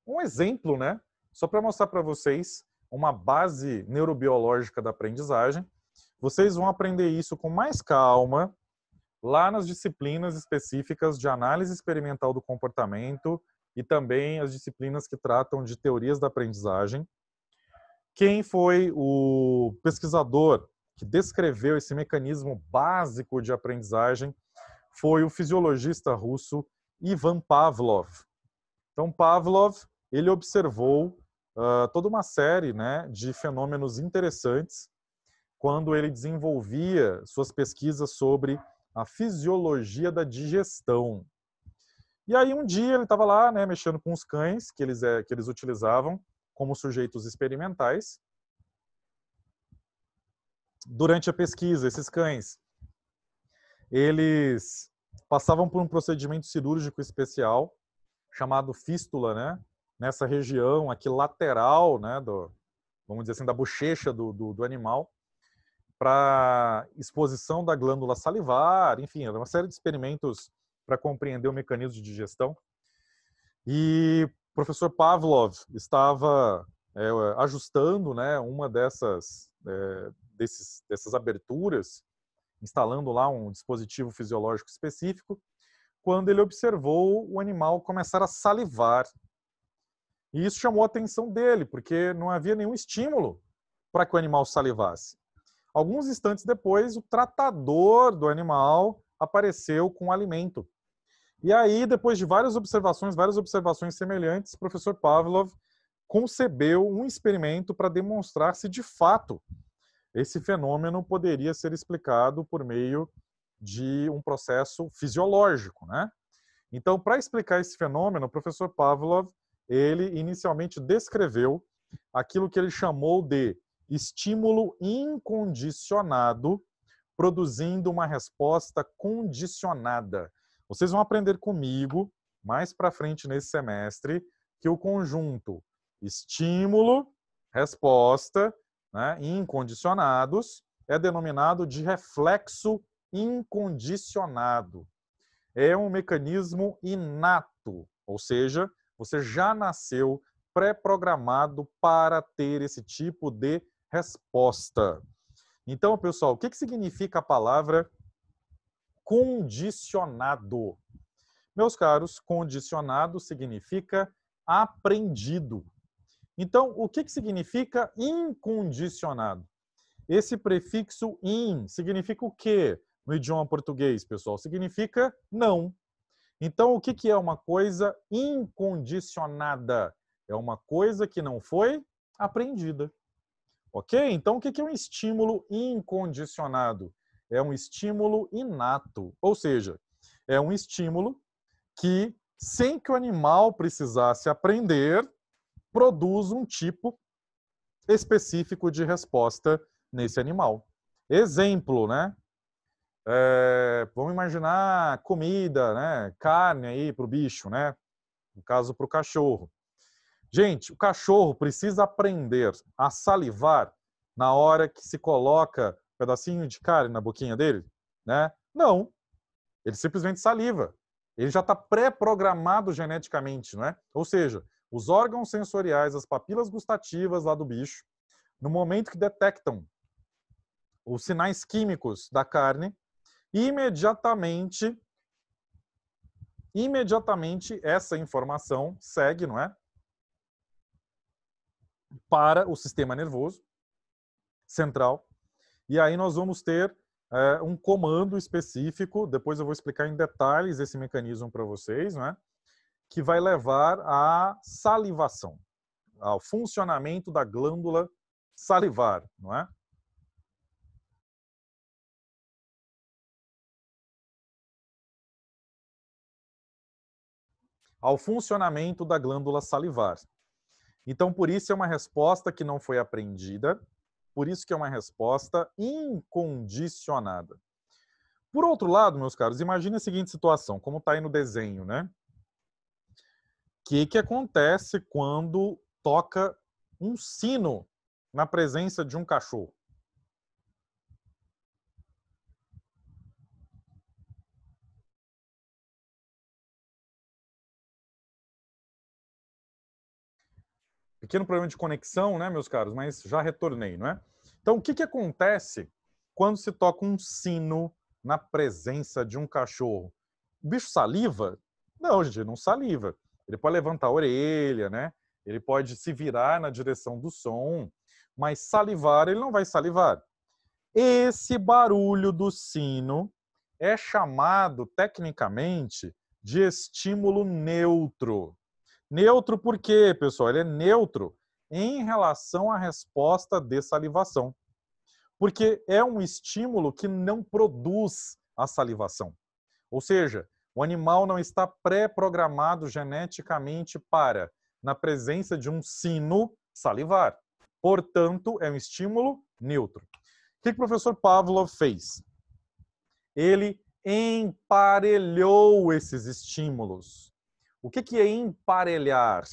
um exemplo, né? Só para mostrar para vocês uma base neurobiológica da aprendizagem. Vocês vão aprender isso com mais calma lá nas disciplinas específicas de análise experimental do comportamento e também as disciplinas que tratam de teorias da aprendizagem. Quem foi o pesquisador que descreveu esse mecanismo básico de aprendizagem foi o fisiologista russo Ivan Pavlov. Então Pavlov, ele observou uh, toda uma série né, de fenômenos interessantes quando ele desenvolvia suas pesquisas sobre a fisiologia da digestão. E aí um dia ele estava lá, né, mexendo com os cães que eles, é, que eles utilizavam como sujeitos experimentais. Durante a pesquisa, esses cães, eles passavam por um procedimento cirúrgico especial chamado fístula, né, nessa região aqui lateral, né, do, vamos dizer assim, da bochecha do, do, do animal, para exposição da glândula salivar, enfim, uma série de experimentos para compreender o mecanismo de digestão. E o professor Pavlov estava é, ajustando né, uma dessas, é, desses, dessas aberturas, instalando lá um dispositivo fisiológico específico, quando ele observou o animal começar a salivar e isso chamou a atenção dele, porque não havia nenhum estímulo para que o animal salivasse. Alguns instantes depois, o tratador do animal apareceu com o alimento. E aí, depois de várias observações, várias observações semelhantes, o professor Pavlov concebeu um experimento para demonstrar se de fato esse fenômeno poderia ser explicado por meio de um processo fisiológico, né? Então, para explicar esse fenômeno, o professor Pavlov ele inicialmente descreveu aquilo que ele chamou de estímulo incondicionado, produzindo uma resposta condicionada. Vocês vão aprender comigo mais para frente nesse semestre que o conjunto estímulo, resposta, né, incondicionados é denominado de reflexo incondicionado. É um mecanismo inato, ou seja, você já nasceu pré-programado para ter esse tipo de resposta. Então, pessoal, o que, que significa a palavra condicionado? Meus caros, condicionado significa aprendido. Então, o que, que significa incondicionado? Esse prefixo in significa o quê no idioma português, pessoal? Significa não. Então, o que, que é uma coisa incondicionada? É uma coisa que não foi aprendida. Ok? Então, o que, que é um estímulo incondicionado? É um estímulo inato, ou seja, é um estímulo que, sem que o animal precisasse aprender, produz um tipo específico de resposta nesse animal. Exemplo, né? É, vamos imaginar comida, né? Carne aí para o bicho, né? No caso, para o cachorro. Gente, o cachorro precisa aprender a salivar na hora que se coloca um pedacinho de carne na boquinha dele, né? Não. Ele simplesmente saliva. Ele já está pré-programado geneticamente, né? Ou seja, os órgãos sensoriais, as papilas gustativas lá do bicho, no momento que detectam os sinais químicos da carne, imediatamente imediatamente essa informação segue, não é? Para o sistema nervoso central. E aí nós vamos ter é, um comando específico, depois eu vou explicar em detalhes esse mecanismo para vocês, não é? Que vai levar à salivação, ao funcionamento da glândula salivar, não é? ao funcionamento da glândula salivar. Então, por isso é uma resposta que não foi aprendida, por isso que é uma resposta incondicionada. Por outro lado, meus caros, imagine a seguinte situação, como está aí no desenho, né? O que, que acontece quando toca um sino na presença de um cachorro? pequeno problema de conexão, né, meus caros? Mas já retornei, não é? Então, o que, que acontece quando se toca um sino na presença de um cachorro? O bicho saliva? Não, gente, não saliva. Ele pode levantar a orelha, né? Ele pode se virar na direção do som, mas salivar, ele não vai salivar. Esse barulho do sino é chamado tecnicamente de estímulo neutro. Neutro por quê, pessoal? Ele é neutro em relação à resposta de salivação. Porque é um estímulo que não produz a salivação. Ou seja, o animal não está pré-programado geneticamente para, na presença de um sino, salivar. Portanto, é um estímulo neutro. O que o professor Pavlov fez? Ele emparelhou esses estímulos. O que, que é emparelhar?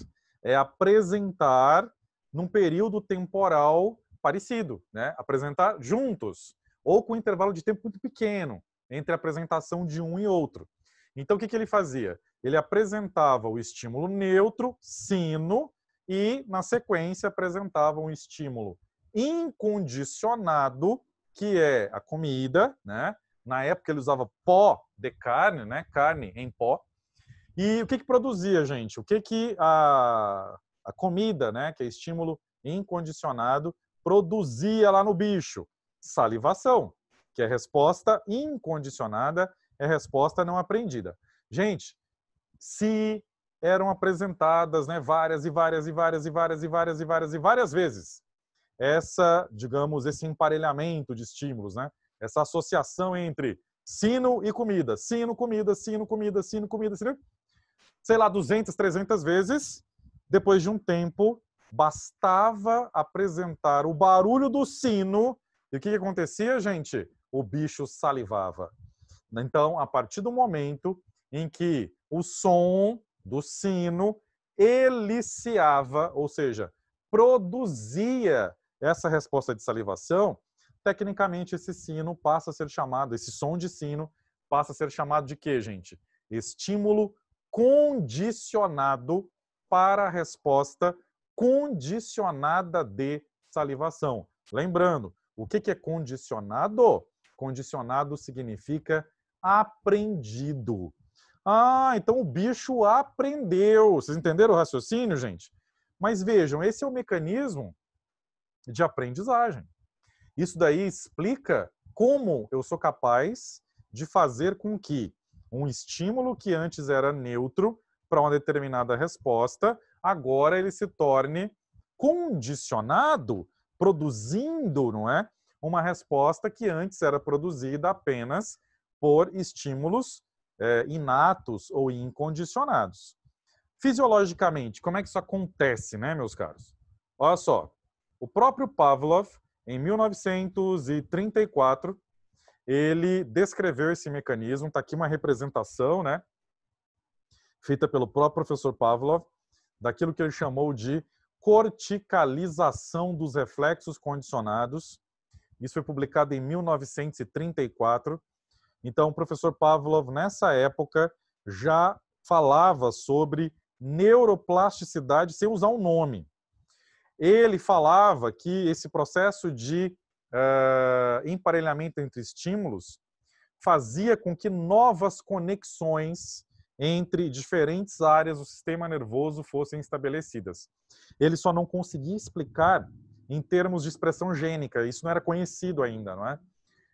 É apresentar num período temporal parecido, né? apresentar juntos, ou com um intervalo de tempo muito pequeno entre a apresentação de um e outro. Então, o que, que ele fazia? Ele apresentava o estímulo neutro, sino, e, na sequência, apresentava um estímulo incondicionado, que é a comida, né? Na época ele usava pó de carne, né? Carne em pó. E o que, que produzia, gente? O que, que a, a comida, né, que é estímulo incondicionado, produzia lá no bicho? Salivação, que é resposta incondicionada, é resposta não aprendida. Gente, se eram apresentadas né, várias e várias e várias e várias e várias e várias e várias vezes essa, digamos, esse emparelhamento de estímulos, né? Essa associação entre sino e comida, sino, comida, sino, comida, sino, comida, sino sei lá, 200, 300 vezes. Depois de um tempo, bastava apresentar o barulho do sino. E o que, que acontecia, gente? O bicho salivava. Então, a partir do momento em que o som do sino eliciava, ou seja, produzia essa resposta de salivação, tecnicamente esse sino passa a ser chamado, esse som de sino passa a ser chamado de quê, gente? Estímulo condicionado para a resposta condicionada de salivação. Lembrando, o que é condicionado? Condicionado significa aprendido. Ah, então o bicho aprendeu. Vocês entenderam o raciocínio, gente? Mas vejam, esse é o mecanismo de aprendizagem. Isso daí explica como eu sou capaz de fazer com que um estímulo que antes era neutro para uma determinada resposta, agora ele se torne condicionado, produzindo, não é, uma resposta que antes era produzida apenas por estímulos é, inatos ou incondicionados. Fisiologicamente, como é que isso acontece, né, meus caros? Olha só, o próprio Pavlov, em 1934, ele descreveu esse mecanismo. Está aqui uma representação, né, feita pelo próprio professor Pavlov, daquilo que ele chamou de corticalização dos reflexos condicionados. Isso foi publicado em 1934. Então, o professor Pavlov, nessa época, já falava sobre neuroplasticidade sem usar um nome. Ele falava que esse processo de uh, emparelhamento entre estímulos fazia com que novas conexões entre diferentes áreas do sistema nervoso fossem estabelecidas. Ele só não conseguia explicar em termos de expressão gênica, isso não era conhecido ainda, não é?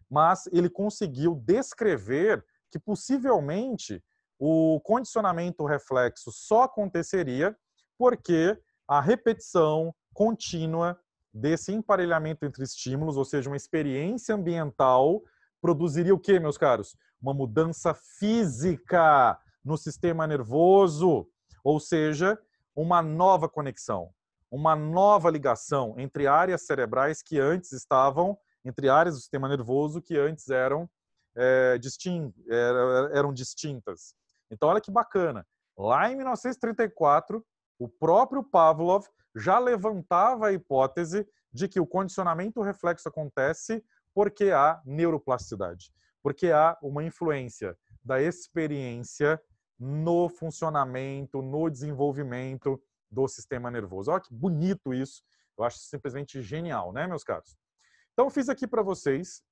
Mas ele conseguiu descrever que possivelmente o condicionamento reflexo só aconteceria porque a repetição contínua desse emparelhamento entre estímulos, ou seja, uma experiência ambiental, produziria o quê, meus caros? Uma mudança física no sistema nervoso, ou seja, uma nova conexão, uma nova ligação entre áreas cerebrais que antes estavam, entre áreas do sistema nervoso que antes eram, é, distin eram distintas. Então, olha que bacana. Lá em 1934, o próprio Pavlov já levantava a hipótese de que o condicionamento reflexo acontece porque há neuroplasticidade, porque há uma influência da experiência no funcionamento, no desenvolvimento do sistema nervoso. Olha que bonito isso. Eu acho simplesmente genial, né, meus caros? Então, fiz aqui para vocês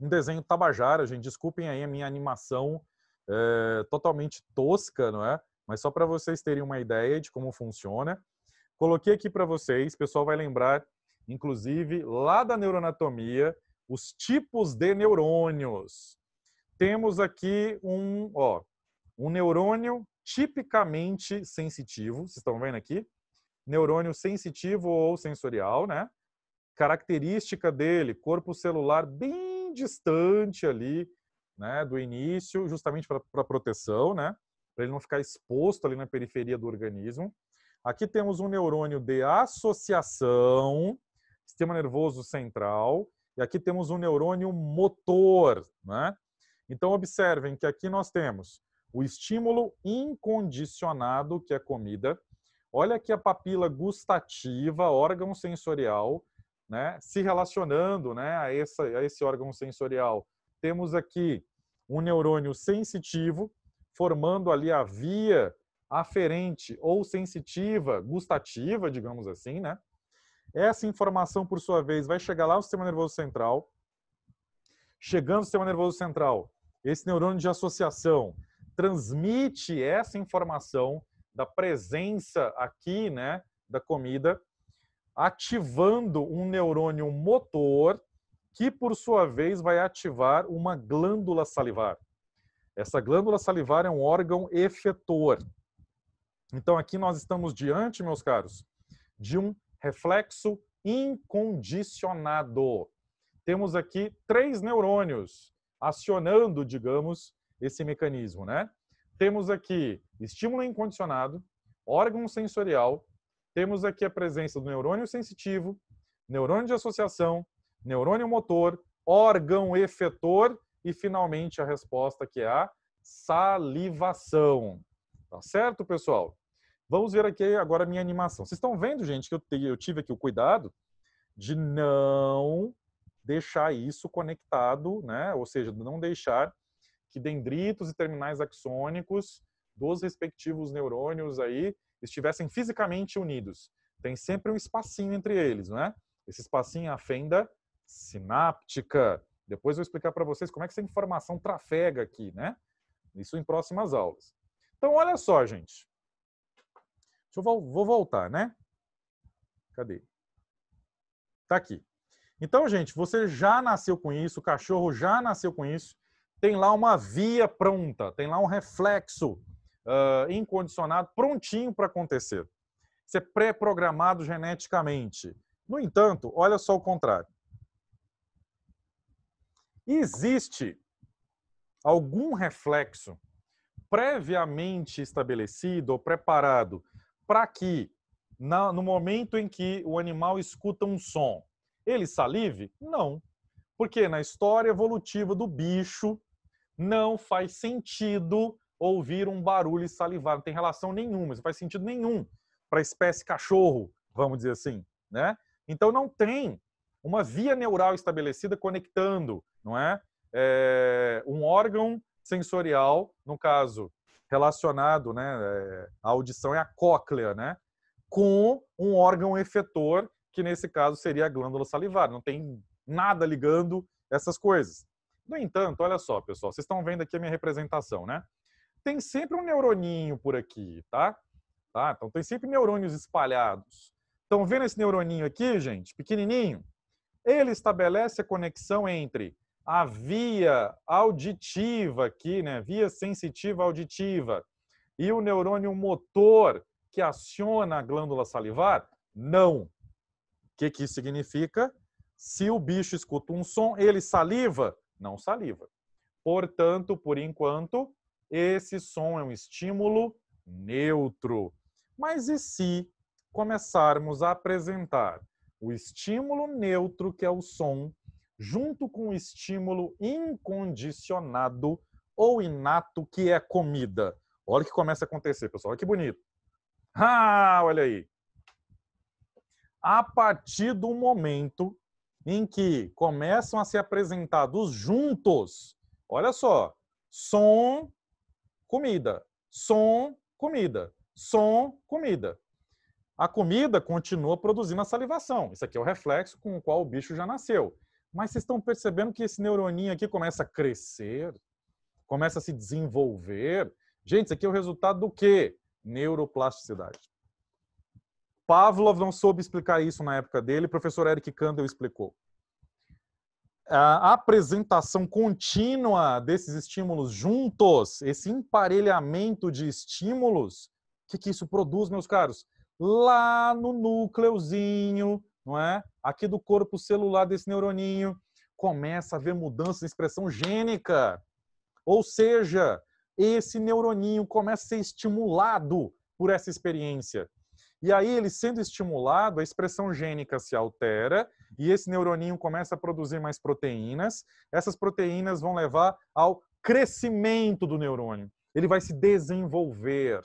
um desenho tabajara, gente. Desculpem aí a minha animação é, totalmente tosca, não é? Mas só para vocês terem uma ideia de como funciona. Coloquei aqui para vocês, o pessoal vai lembrar, inclusive, lá da neuroanatomia, os tipos de neurônios. Temos aqui um, ó, um neurônio tipicamente sensitivo, vocês estão vendo aqui? Neurônio sensitivo ou sensorial, né? Característica dele, corpo celular bem distante ali, né, do início, justamente para proteção, né? Para ele não ficar exposto ali na periferia do organismo. Aqui temos um neurônio de associação, sistema nervoso central, e aqui temos um neurônio motor. Né? Então, observem que aqui nós temos o estímulo incondicionado, que é comida. Olha aqui a papila gustativa, órgão sensorial, né? se relacionando né, a, essa, a esse órgão sensorial. Temos aqui um neurônio sensitivo, formando ali a via aferente ou sensitiva, gustativa, digamos assim, né? Essa informação, por sua vez, vai chegar lá ao sistema nervoso central. Chegando ao sistema nervoso central, esse neurônio de associação transmite essa informação da presença aqui, né, da comida, ativando um neurônio motor que, por sua vez, vai ativar uma glândula salivar. Essa glândula salivar é um órgão efetor, então aqui nós estamos diante, meus caros, de um reflexo incondicionado. Temos aqui três neurônios acionando, digamos, esse mecanismo, né? Temos aqui estímulo incondicionado, órgão sensorial, temos aqui a presença do neurônio sensitivo, neurônio de associação, neurônio motor, órgão efetor e finalmente a resposta que é a salivação. Tá certo, pessoal? Vamos ver aqui agora a minha animação. Vocês estão vendo, gente, que eu, te, eu tive aqui o cuidado de não deixar isso conectado, né? ou seja, não deixar que dendritos e terminais axônicos dos respectivos neurônios aí estivessem fisicamente unidos. Tem sempre um espacinho entre eles, né? Esse espacinho é a fenda sináptica. Depois eu vou explicar para vocês como é que essa informação trafega aqui, né? Isso em próximas aulas. Então, olha só, gente eu vou, vou voltar, né? Cadê? Tá aqui. Então, gente, você já nasceu com isso, o cachorro já nasceu com isso, tem lá uma via pronta, tem lá um reflexo uh, incondicionado, prontinho para acontecer. Isso é pré-programado geneticamente. No entanto, olha só o contrário. Existe algum reflexo previamente estabelecido ou preparado para que, na, no momento em que o animal escuta um som, ele salive? Não. Porque na história evolutiva do bicho, não faz sentido ouvir um barulho e salivar. Não tem relação nenhuma, não faz sentido nenhum para a espécie cachorro, vamos dizer assim. Né? Então não tem uma via neural estabelecida conectando, não é? é um órgão sensorial, no caso relacionado, né, é, a audição é a cóclea, né, com um órgão efetor, que nesse caso seria a glândula salivar. Não tem nada ligando essas coisas. No entanto, olha só, pessoal, vocês estão vendo aqui a minha representação, né? Tem sempre um neuroninho por aqui, tá? tá? Então tem sempre neurônios espalhados. Estão vendo esse neuroninho aqui, gente? Pequenininho? Ele estabelece a conexão entre a via auditiva aqui, né? Via sensitiva auditiva. E o neurônio motor que aciona a glândula salivar? Não. O que, que isso significa? Se o bicho escuta um som, ele saliva? Não saliva. Portanto, por enquanto, esse som é um estímulo neutro. Mas e se começarmos a apresentar o estímulo neutro, que é o som, junto com o estímulo incondicionado ou inato que é comida. Olha o que começa a acontecer, pessoal. Olha que bonito. Ah, olha aí. A partir do momento em que começam a ser apresentados juntos, olha só, som, comida, som, comida, som, comida. A comida continua produzindo a salivação. Isso aqui é o reflexo com o qual o bicho já nasceu. Mas vocês estão percebendo que esse neuroninho aqui começa a crescer, começa a se desenvolver. Gente, isso aqui é o resultado do quê? Neuroplasticidade. Pavlov não soube explicar isso na época dele, o professor Eric Kandel explicou. A apresentação contínua desses estímulos juntos, esse emparelhamento de estímulos, o que, que isso produz, meus caros? Lá no núcleozinho não é? Aqui do corpo celular desse neuroninho começa a haver mudança na expressão gênica. Ou seja, esse neuroninho começa a ser estimulado por essa experiência. E aí, ele sendo estimulado, a expressão gênica se altera e esse neuroninho começa a produzir mais proteínas. Essas proteínas vão levar ao crescimento do neurônio. Ele vai se desenvolver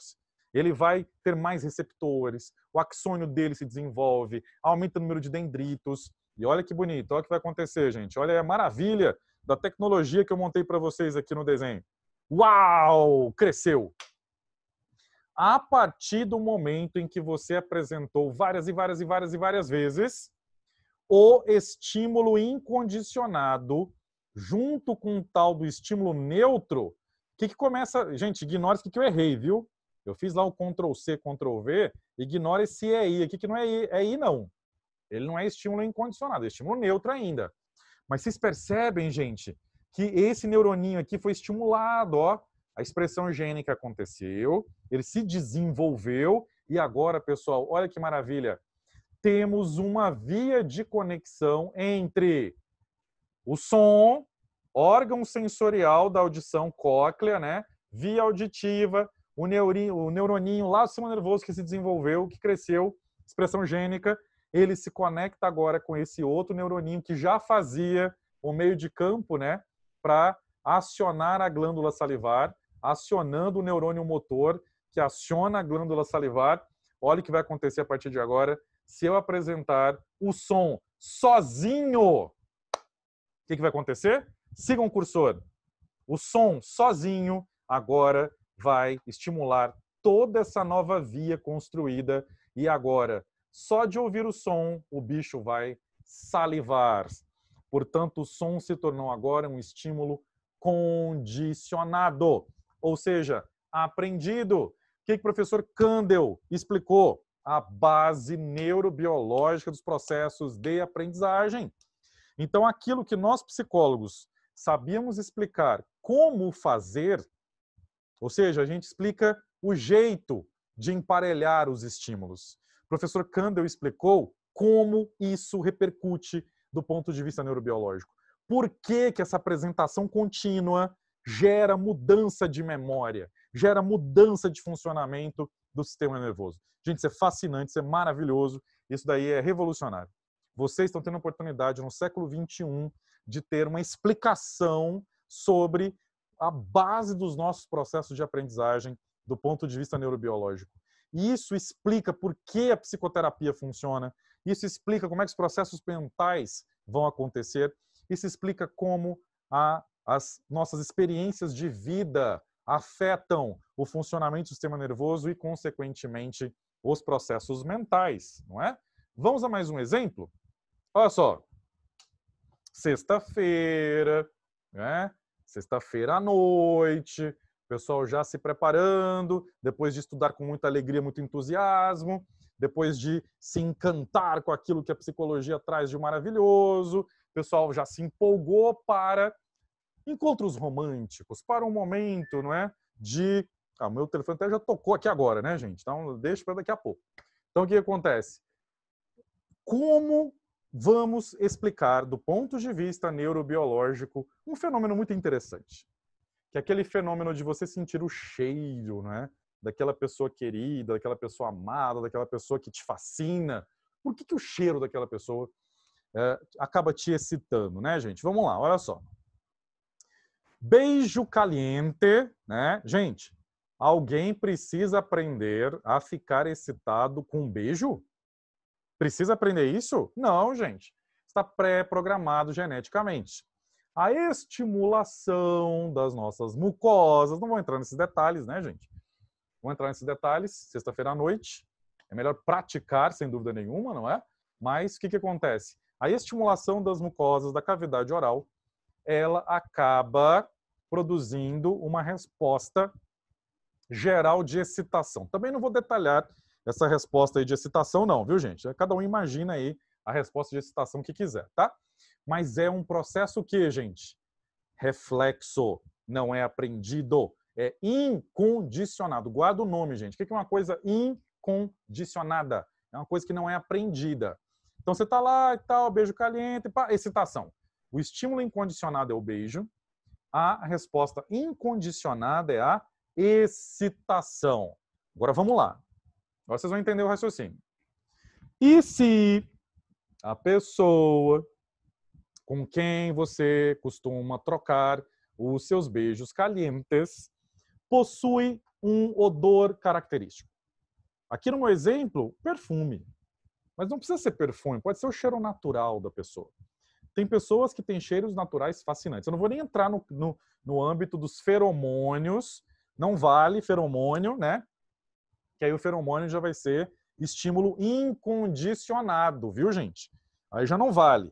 ele vai ter mais receptores, o axônio dele se desenvolve, aumenta o número de dendritos. E olha que bonito, olha o que vai acontecer, gente. Olha a maravilha da tecnologia que eu montei para vocês aqui no desenho. Uau! Cresceu! A partir do momento em que você apresentou várias e várias e várias e várias vezes o estímulo incondicionado junto com o tal do estímulo neutro, o que, que começa. Gente, ignora o que eu errei, viu? Eu fiz lá o Ctrl C, Ctrl V, ignora esse EI aqui, que não é i é i não. Ele não é estímulo incondicionado, é estímulo neutro ainda. Mas vocês percebem, gente, que esse neuroninho aqui foi estimulado, ó. A expressão gênica aconteceu, ele se desenvolveu e agora, pessoal, olha que maravilha. Temos uma via de conexão entre o som, órgão sensorial da audição cóclea, né? Via auditiva, o, neurinho, o neuroninho lá do sistema nervoso que se desenvolveu, que cresceu, expressão gênica, ele se conecta agora com esse outro neuroninho que já fazia o meio de campo, né, para acionar a glândula salivar, acionando o neurônio motor que aciona a glândula salivar. Olha o que vai acontecer a partir de agora se eu apresentar o som sozinho. O que, que vai acontecer? Sigam o cursor. O som sozinho agora vai estimular toda essa nova via construída e agora, só de ouvir o som, o bicho vai salivar. Portanto, o som se tornou agora um estímulo condicionado, ou seja, aprendido. O que, que o professor Kandel explicou? A base neurobiológica dos processos de aprendizagem. Então, aquilo que nós psicólogos sabíamos explicar como fazer, ou seja, a gente explica o jeito de emparelhar os estímulos. O professor Kandel explicou como isso repercute do ponto de vista neurobiológico. Por que, que essa apresentação contínua gera mudança de memória, gera mudança de funcionamento do sistema nervoso. Gente, isso é fascinante, isso é maravilhoso, isso daí é revolucionário. Vocês estão tendo a oportunidade no século XXI de ter uma explicação sobre a base dos nossos processos de aprendizagem do ponto de vista neurobiológico. E isso explica por que a psicoterapia funciona, isso explica como é que os processos mentais vão acontecer, isso explica como a, as nossas experiências de vida afetam o funcionamento do sistema nervoso e, consequentemente, os processos mentais, não é? Vamos a mais um exemplo? Olha só. Sexta-feira, né? sexta-feira à noite, o pessoal já se preparando, depois de estudar com muita alegria, muito entusiasmo, depois de se encantar com aquilo que a psicologia traz de maravilhoso, o pessoal já se empolgou para encontros românticos, para um momento, não é, de... Ah, meu telefone até já tocou aqui agora, né, gente? Então, deixa para daqui a pouco. Então, o que acontece? Como vamos explicar, do ponto de vista neurobiológico, um fenômeno muito interessante. Que é aquele fenômeno de você sentir o cheiro, né? Daquela pessoa querida, daquela pessoa amada, daquela pessoa que te fascina. Por que, que o cheiro daquela pessoa é, acaba te excitando, né, gente? Vamos lá, olha só. Beijo caliente, né? Gente, alguém precisa aprender a ficar excitado com um beijo? Precisa aprender isso? Não, gente. Está pré-programado geneticamente. A estimulação das nossas mucosas, não vou entrar nesses detalhes, né, gente? Vou entrar nesses detalhes sexta-feira à noite. É melhor praticar, sem dúvida nenhuma, não é? Mas o que, que acontece? A estimulação das mucosas da cavidade oral, ela acaba produzindo uma resposta geral de excitação. Também não vou detalhar essa resposta aí de excitação não, viu, gente? É, cada um imagina aí a resposta de excitação que quiser, tá? Mas é um processo que, gente, reflexo, não é aprendido, é incondicionado. Guarda o nome, gente. O que é uma coisa incondicionada? É uma coisa que não é aprendida. Então você tá lá e tal, beijo caliente, pá, excitação. O estímulo incondicionado é o beijo, a resposta incondicionada é a excitação. Agora vamos lá. Agora vocês vão entender o raciocínio. E se a pessoa com quem você costuma trocar os seus beijos calientes possui um odor característico? Aqui no meu exemplo, perfume. Mas não precisa ser perfume, pode ser o cheiro natural da pessoa. Tem pessoas que têm cheiros naturais fascinantes. Eu não vou nem entrar no, no, no âmbito dos feromônios, não vale feromônio, né? que aí o feromônio já vai ser estímulo incondicionado, viu, gente? Aí já não vale.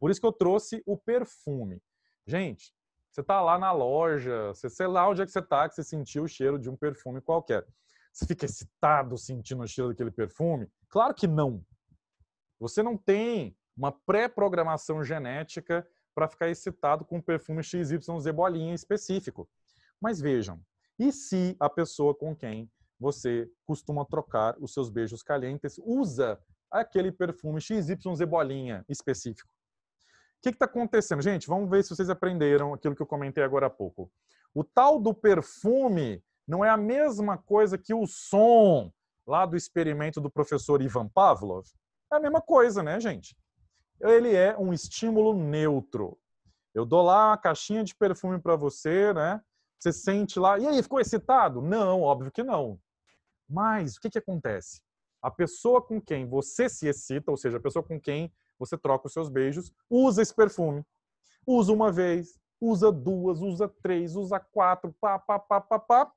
Por isso que eu trouxe o perfume. Gente, você tá lá na loja, você sei lá onde é que você tá, que você sentiu o cheiro de um perfume qualquer. Você fica excitado sentindo o cheiro daquele perfume? Claro que não. Você não tem uma pré-programação genética para ficar excitado com um perfume XYZ bolinha específico. Mas vejam, e se a pessoa com quem você costuma trocar os seus beijos calientes, usa aquele perfume XYZ bolinha específico. O que está acontecendo? Gente, vamos ver se vocês aprenderam aquilo que eu comentei agora há pouco. O tal do perfume não é a mesma coisa que o som lá do experimento do professor Ivan Pavlov. É a mesma coisa, né, gente? Ele é um estímulo neutro. Eu dou lá uma caixinha de perfume para você, né? Você sente lá, e aí, ficou excitado? Não, óbvio que não. Mas o que, que acontece? A pessoa com quem você se excita, ou seja, a pessoa com quem você troca os seus beijos, usa esse perfume. Usa uma vez, usa duas, usa três, usa quatro, pá, pá, pá, pá, pá.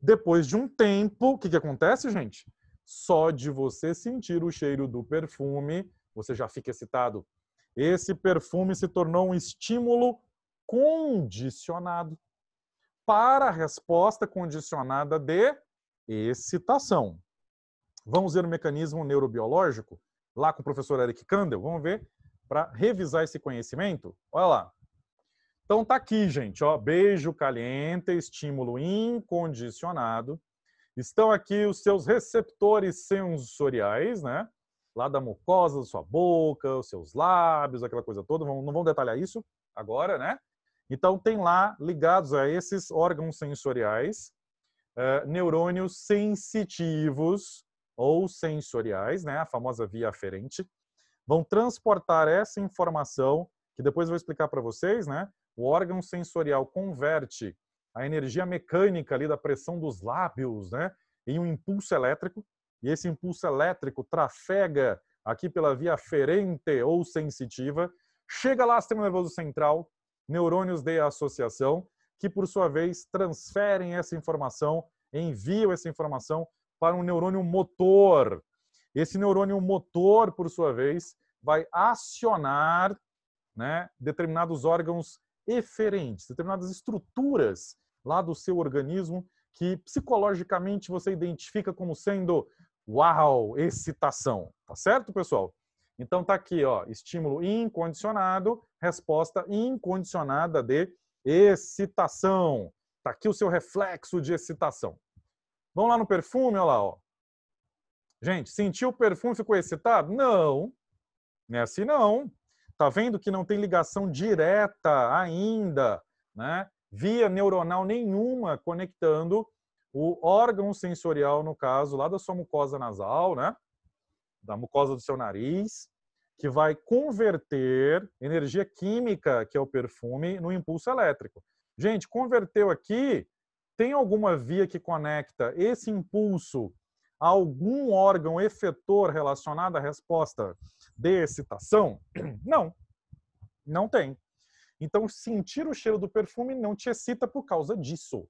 Depois de um tempo, o que, que acontece, gente? Só de você sentir o cheiro do perfume, você já fica excitado. Esse perfume se tornou um estímulo condicionado para a resposta condicionada de excitação. Vamos ver o mecanismo neurobiológico, lá com o professor Eric Kandel, vamos ver, para revisar esse conhecimento. Olha lá. Então tá aqui, gente, ó, beijo caliente, estímulo incondicionado. Estão aqui os seus receptores sensoriais, né? Lá da mucosa da sua boca, os seus lábios, aquela coisa toda. Não vamos detalhar isso agora, né? Então tem lá ligados a esses órgãos sensoriais eh, neurônios sensitivos ou sensoriais, né, a famosa via aferente, vão transportar essa informação, que depois eu vou explicar para vocês, né? O órgão sensorial converte a energia mecânica ali da pressão dos lábios, né, em um impulso elétrico, e esse impulso elétrico trafega aqui pela via aferente ou sensitiva, chega lá no sistema nervoso central, neurônios de associação, que por sua vez transferem essa informação, enviam essa informação para um neurônio motor. Esse neurônio motor, por sua vez, vai acionar né, determinados órgãos eferentes, determinadas estruturas lá do seu organismo que psicologicamente você identifica como sendo uau, excitação, tá certo, pessoal? Então tá aqui, ó, estímulo incondicionado, resposta incondicionada de Excitação. Está aqui o seu reflexo de excitação. Vamos lá no perfume, olha lá. Ó. Gente, sentiu o perfume ficou excitado? Não. Não é assim, não. Tá vendo que não tem ligação direta ainda, né? Via neuronal nenhuma conectando o órgão sensorial, no caso, lá da sua mucosa nasal, né? Da mucosa do seu nariz, que vai converter energia química, que é o perfume, no impulso elétrico. Gente, converteu aqui, tem alguma via que conecta esse impulso a algum órgão efetor relacionado à resposta de excitação? Não, não tem. Então, sentir o cheiro do perfume não te excita por causa disso,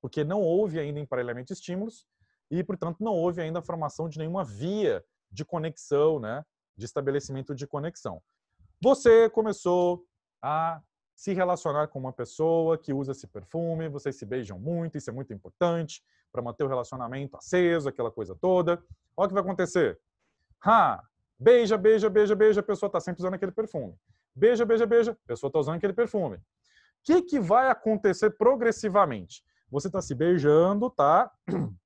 porque não houve ainda emparelhamento de estímulos e, portanto, não houve ainda a formação de nenhuma via de conexão, né, de estabelecimento de conexão. Você começou a se relacionar com uma pessoa que usa esse perfume, vocês se beijam muito, isso é muito importante para manter o relacionamento aceso, aquela coisa toda. Olha o que vai acontecer. Ha! Beija, beija, beija, beija, a pessoa está sempre usando aquele perfume. Beija, beija, beija, a pessoa está usando aquele perfume. O que, que vai acontecer progressivamente? Você está se beijando, tá?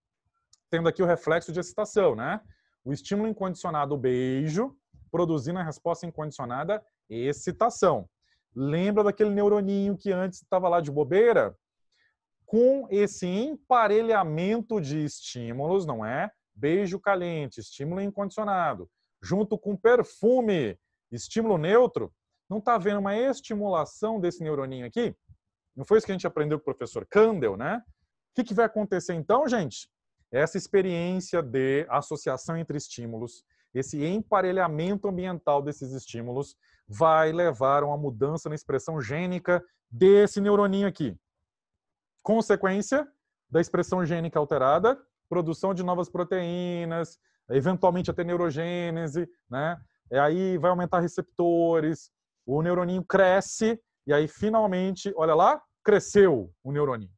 Tendo aqui o reflexo de excitação, né? O estímulo incondicionado, o beijo, produzindo a resposta incondicionada excitação. Lembra daquele neuroninho que antes estava lá de bobeira? Com esse emparelhamento de estímulos, não é? Beijo caliente, estímulo incondicionado, junto com perfume, estímulo neutro, não está havendo uma estimulação desse neuroninho aqui? Não foi isso que a gente aprendeu com o professor Kandel, né? O que, que vai acontecer então, gente? Essa experiência de associação entre estímulos, esse emparelhamento ambiental desses estímulos vai levar a uma mudança na expressão gênica desse neuroninho aqui. Consequência da expressão gênica alterada, produção de novas proteínas, eventualmente até neurogênese, né? E é aí vai aumentar receptores, o neuroninho cresce e aí finalmente, olha lá, cresceu o neuroninho.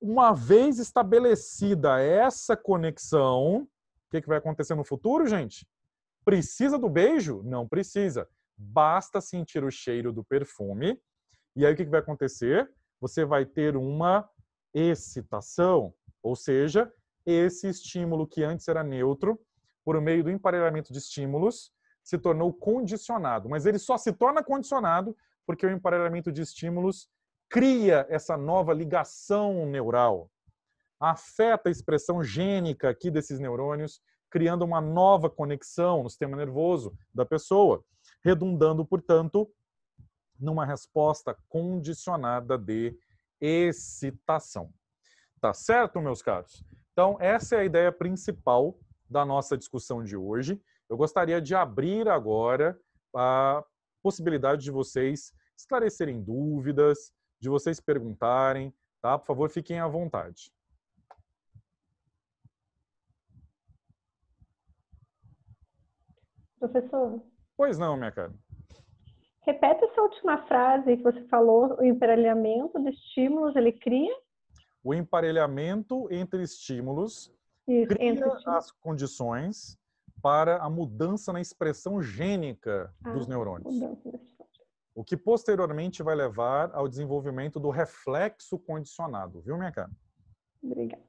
Uma vez estabelecida essa conexão, o que, que vai acontecer no futuro, gente? Precisa do beijo? Não precisa. Basta sentir o cheiro do perfume. E aí o que, que vai acontecer? Você vai ter uma excitação, ou seja, esse estímulo que antes era neutro, por meio do emparelhamento de estímulos, se tornou condicionado. Mas ele só se torna condicionado porque o emparelhamento de estímulos cria essa nova ligação neural afeta a expressão gênica aqui desses neurônios, criando uma nova conexão no sistema nervoso da pessoa, redundando, portanto, numa resposta condicionada de excitação. Tá certo, meus caros? Então, essa é a ideia principal da nossa discussão de hoje. Eu gostaria de abrir agora a possibilidade de vocês esclarecerem dúvidas, de vocês perguntarem, tá? Por favor, fiquem à vontade. Professor? Pois não, minha cara. Repete essa última frase que você falou, o emparelhamento de estímulos, ele cria? O emparelhamento entre estímulos Isso, cria entre estímulos. as condições para a mudança na expressão gênica ah, dos neurônios. Mudança. O que posteriormente vai levar ao desenvolvimento do reflexo condicionado, viu, minha cara? Obrigada.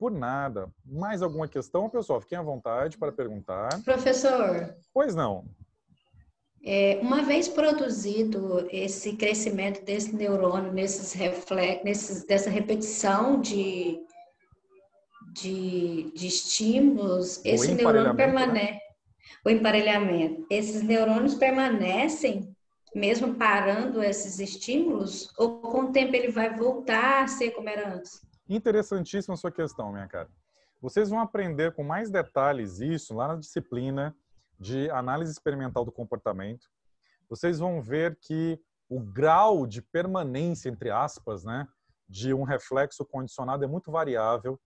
Por nada. Mais alguma questão, pessoal? Fiquem à vontade para perguntar. Professor. Pois não. É, uma vez produzido esse crescimento desse neurônio, nesses reflexos, nesses, dessa repetição de, de, de estímulos, o esse neurônio permanece. Né? O emparelhamento. Esses neurônios permanecem mesmo parando esses estímulos? Ou com o tempo ele vai voltar a ser como era antes? Interessantíssima sua questão, minha cara. Vocês vão aprender com mais detalhes isso lá na disciplina de análise experimental do comportamento. Vocês vão ver que o grau de permanência, entre aspas, né, de um reflexo condicionado é muito variável,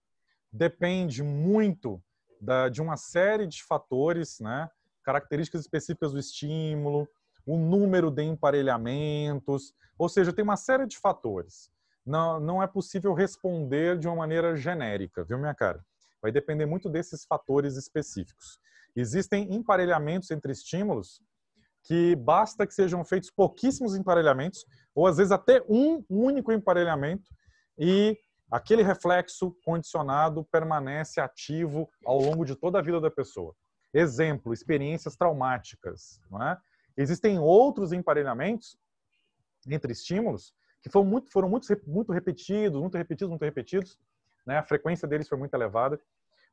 depende muito da, de uma série de fatores, né, características específicas do estímulo, o número de emparelhamentos, ou seja, tem uma série de fatores não, não é possível responder de uma maneira genérica, viu, minha cara? Vai depender muito desses fatores específicos. Existem emparelhamentos entre estímulos que basta que sejam feitos pouquíssimos emparelhamentos, ou às vezes até um único emparelhamento, e aquele reflexo condicionado permanece ativo ao longo de toda a vida da pessoa. Exemplo, experiências traumáticas. Não é? Existem outros emparelhamentos entre estímulos que foram muito, foram muito, muito repetidos, muito repetidos, muito repetidos, né? A frequência deles foi muito elevada,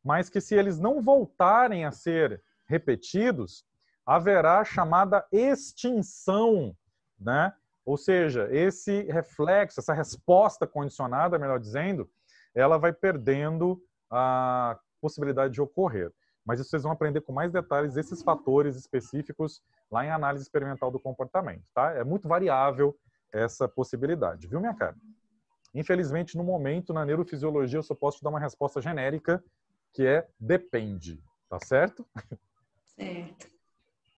mas que se eles não voltarem a ser repetidos, haverá chamada extinção, né? Ou seja, esse reflexo, essa resposta condicionada, melhor dizendo, ela vai perdendo a possibilidade de ocorrer. Mas isso vocês vão aprender com mais detalhes esses fatores específicos lá em análise experimental do comportamento, tá? É muito variável essa possibilidade, viu, minha cara? Infelizmente, no momento, na neurofisiologia, eu só posso te dar uma resposta genérica, que é depende, tá certo? Certo.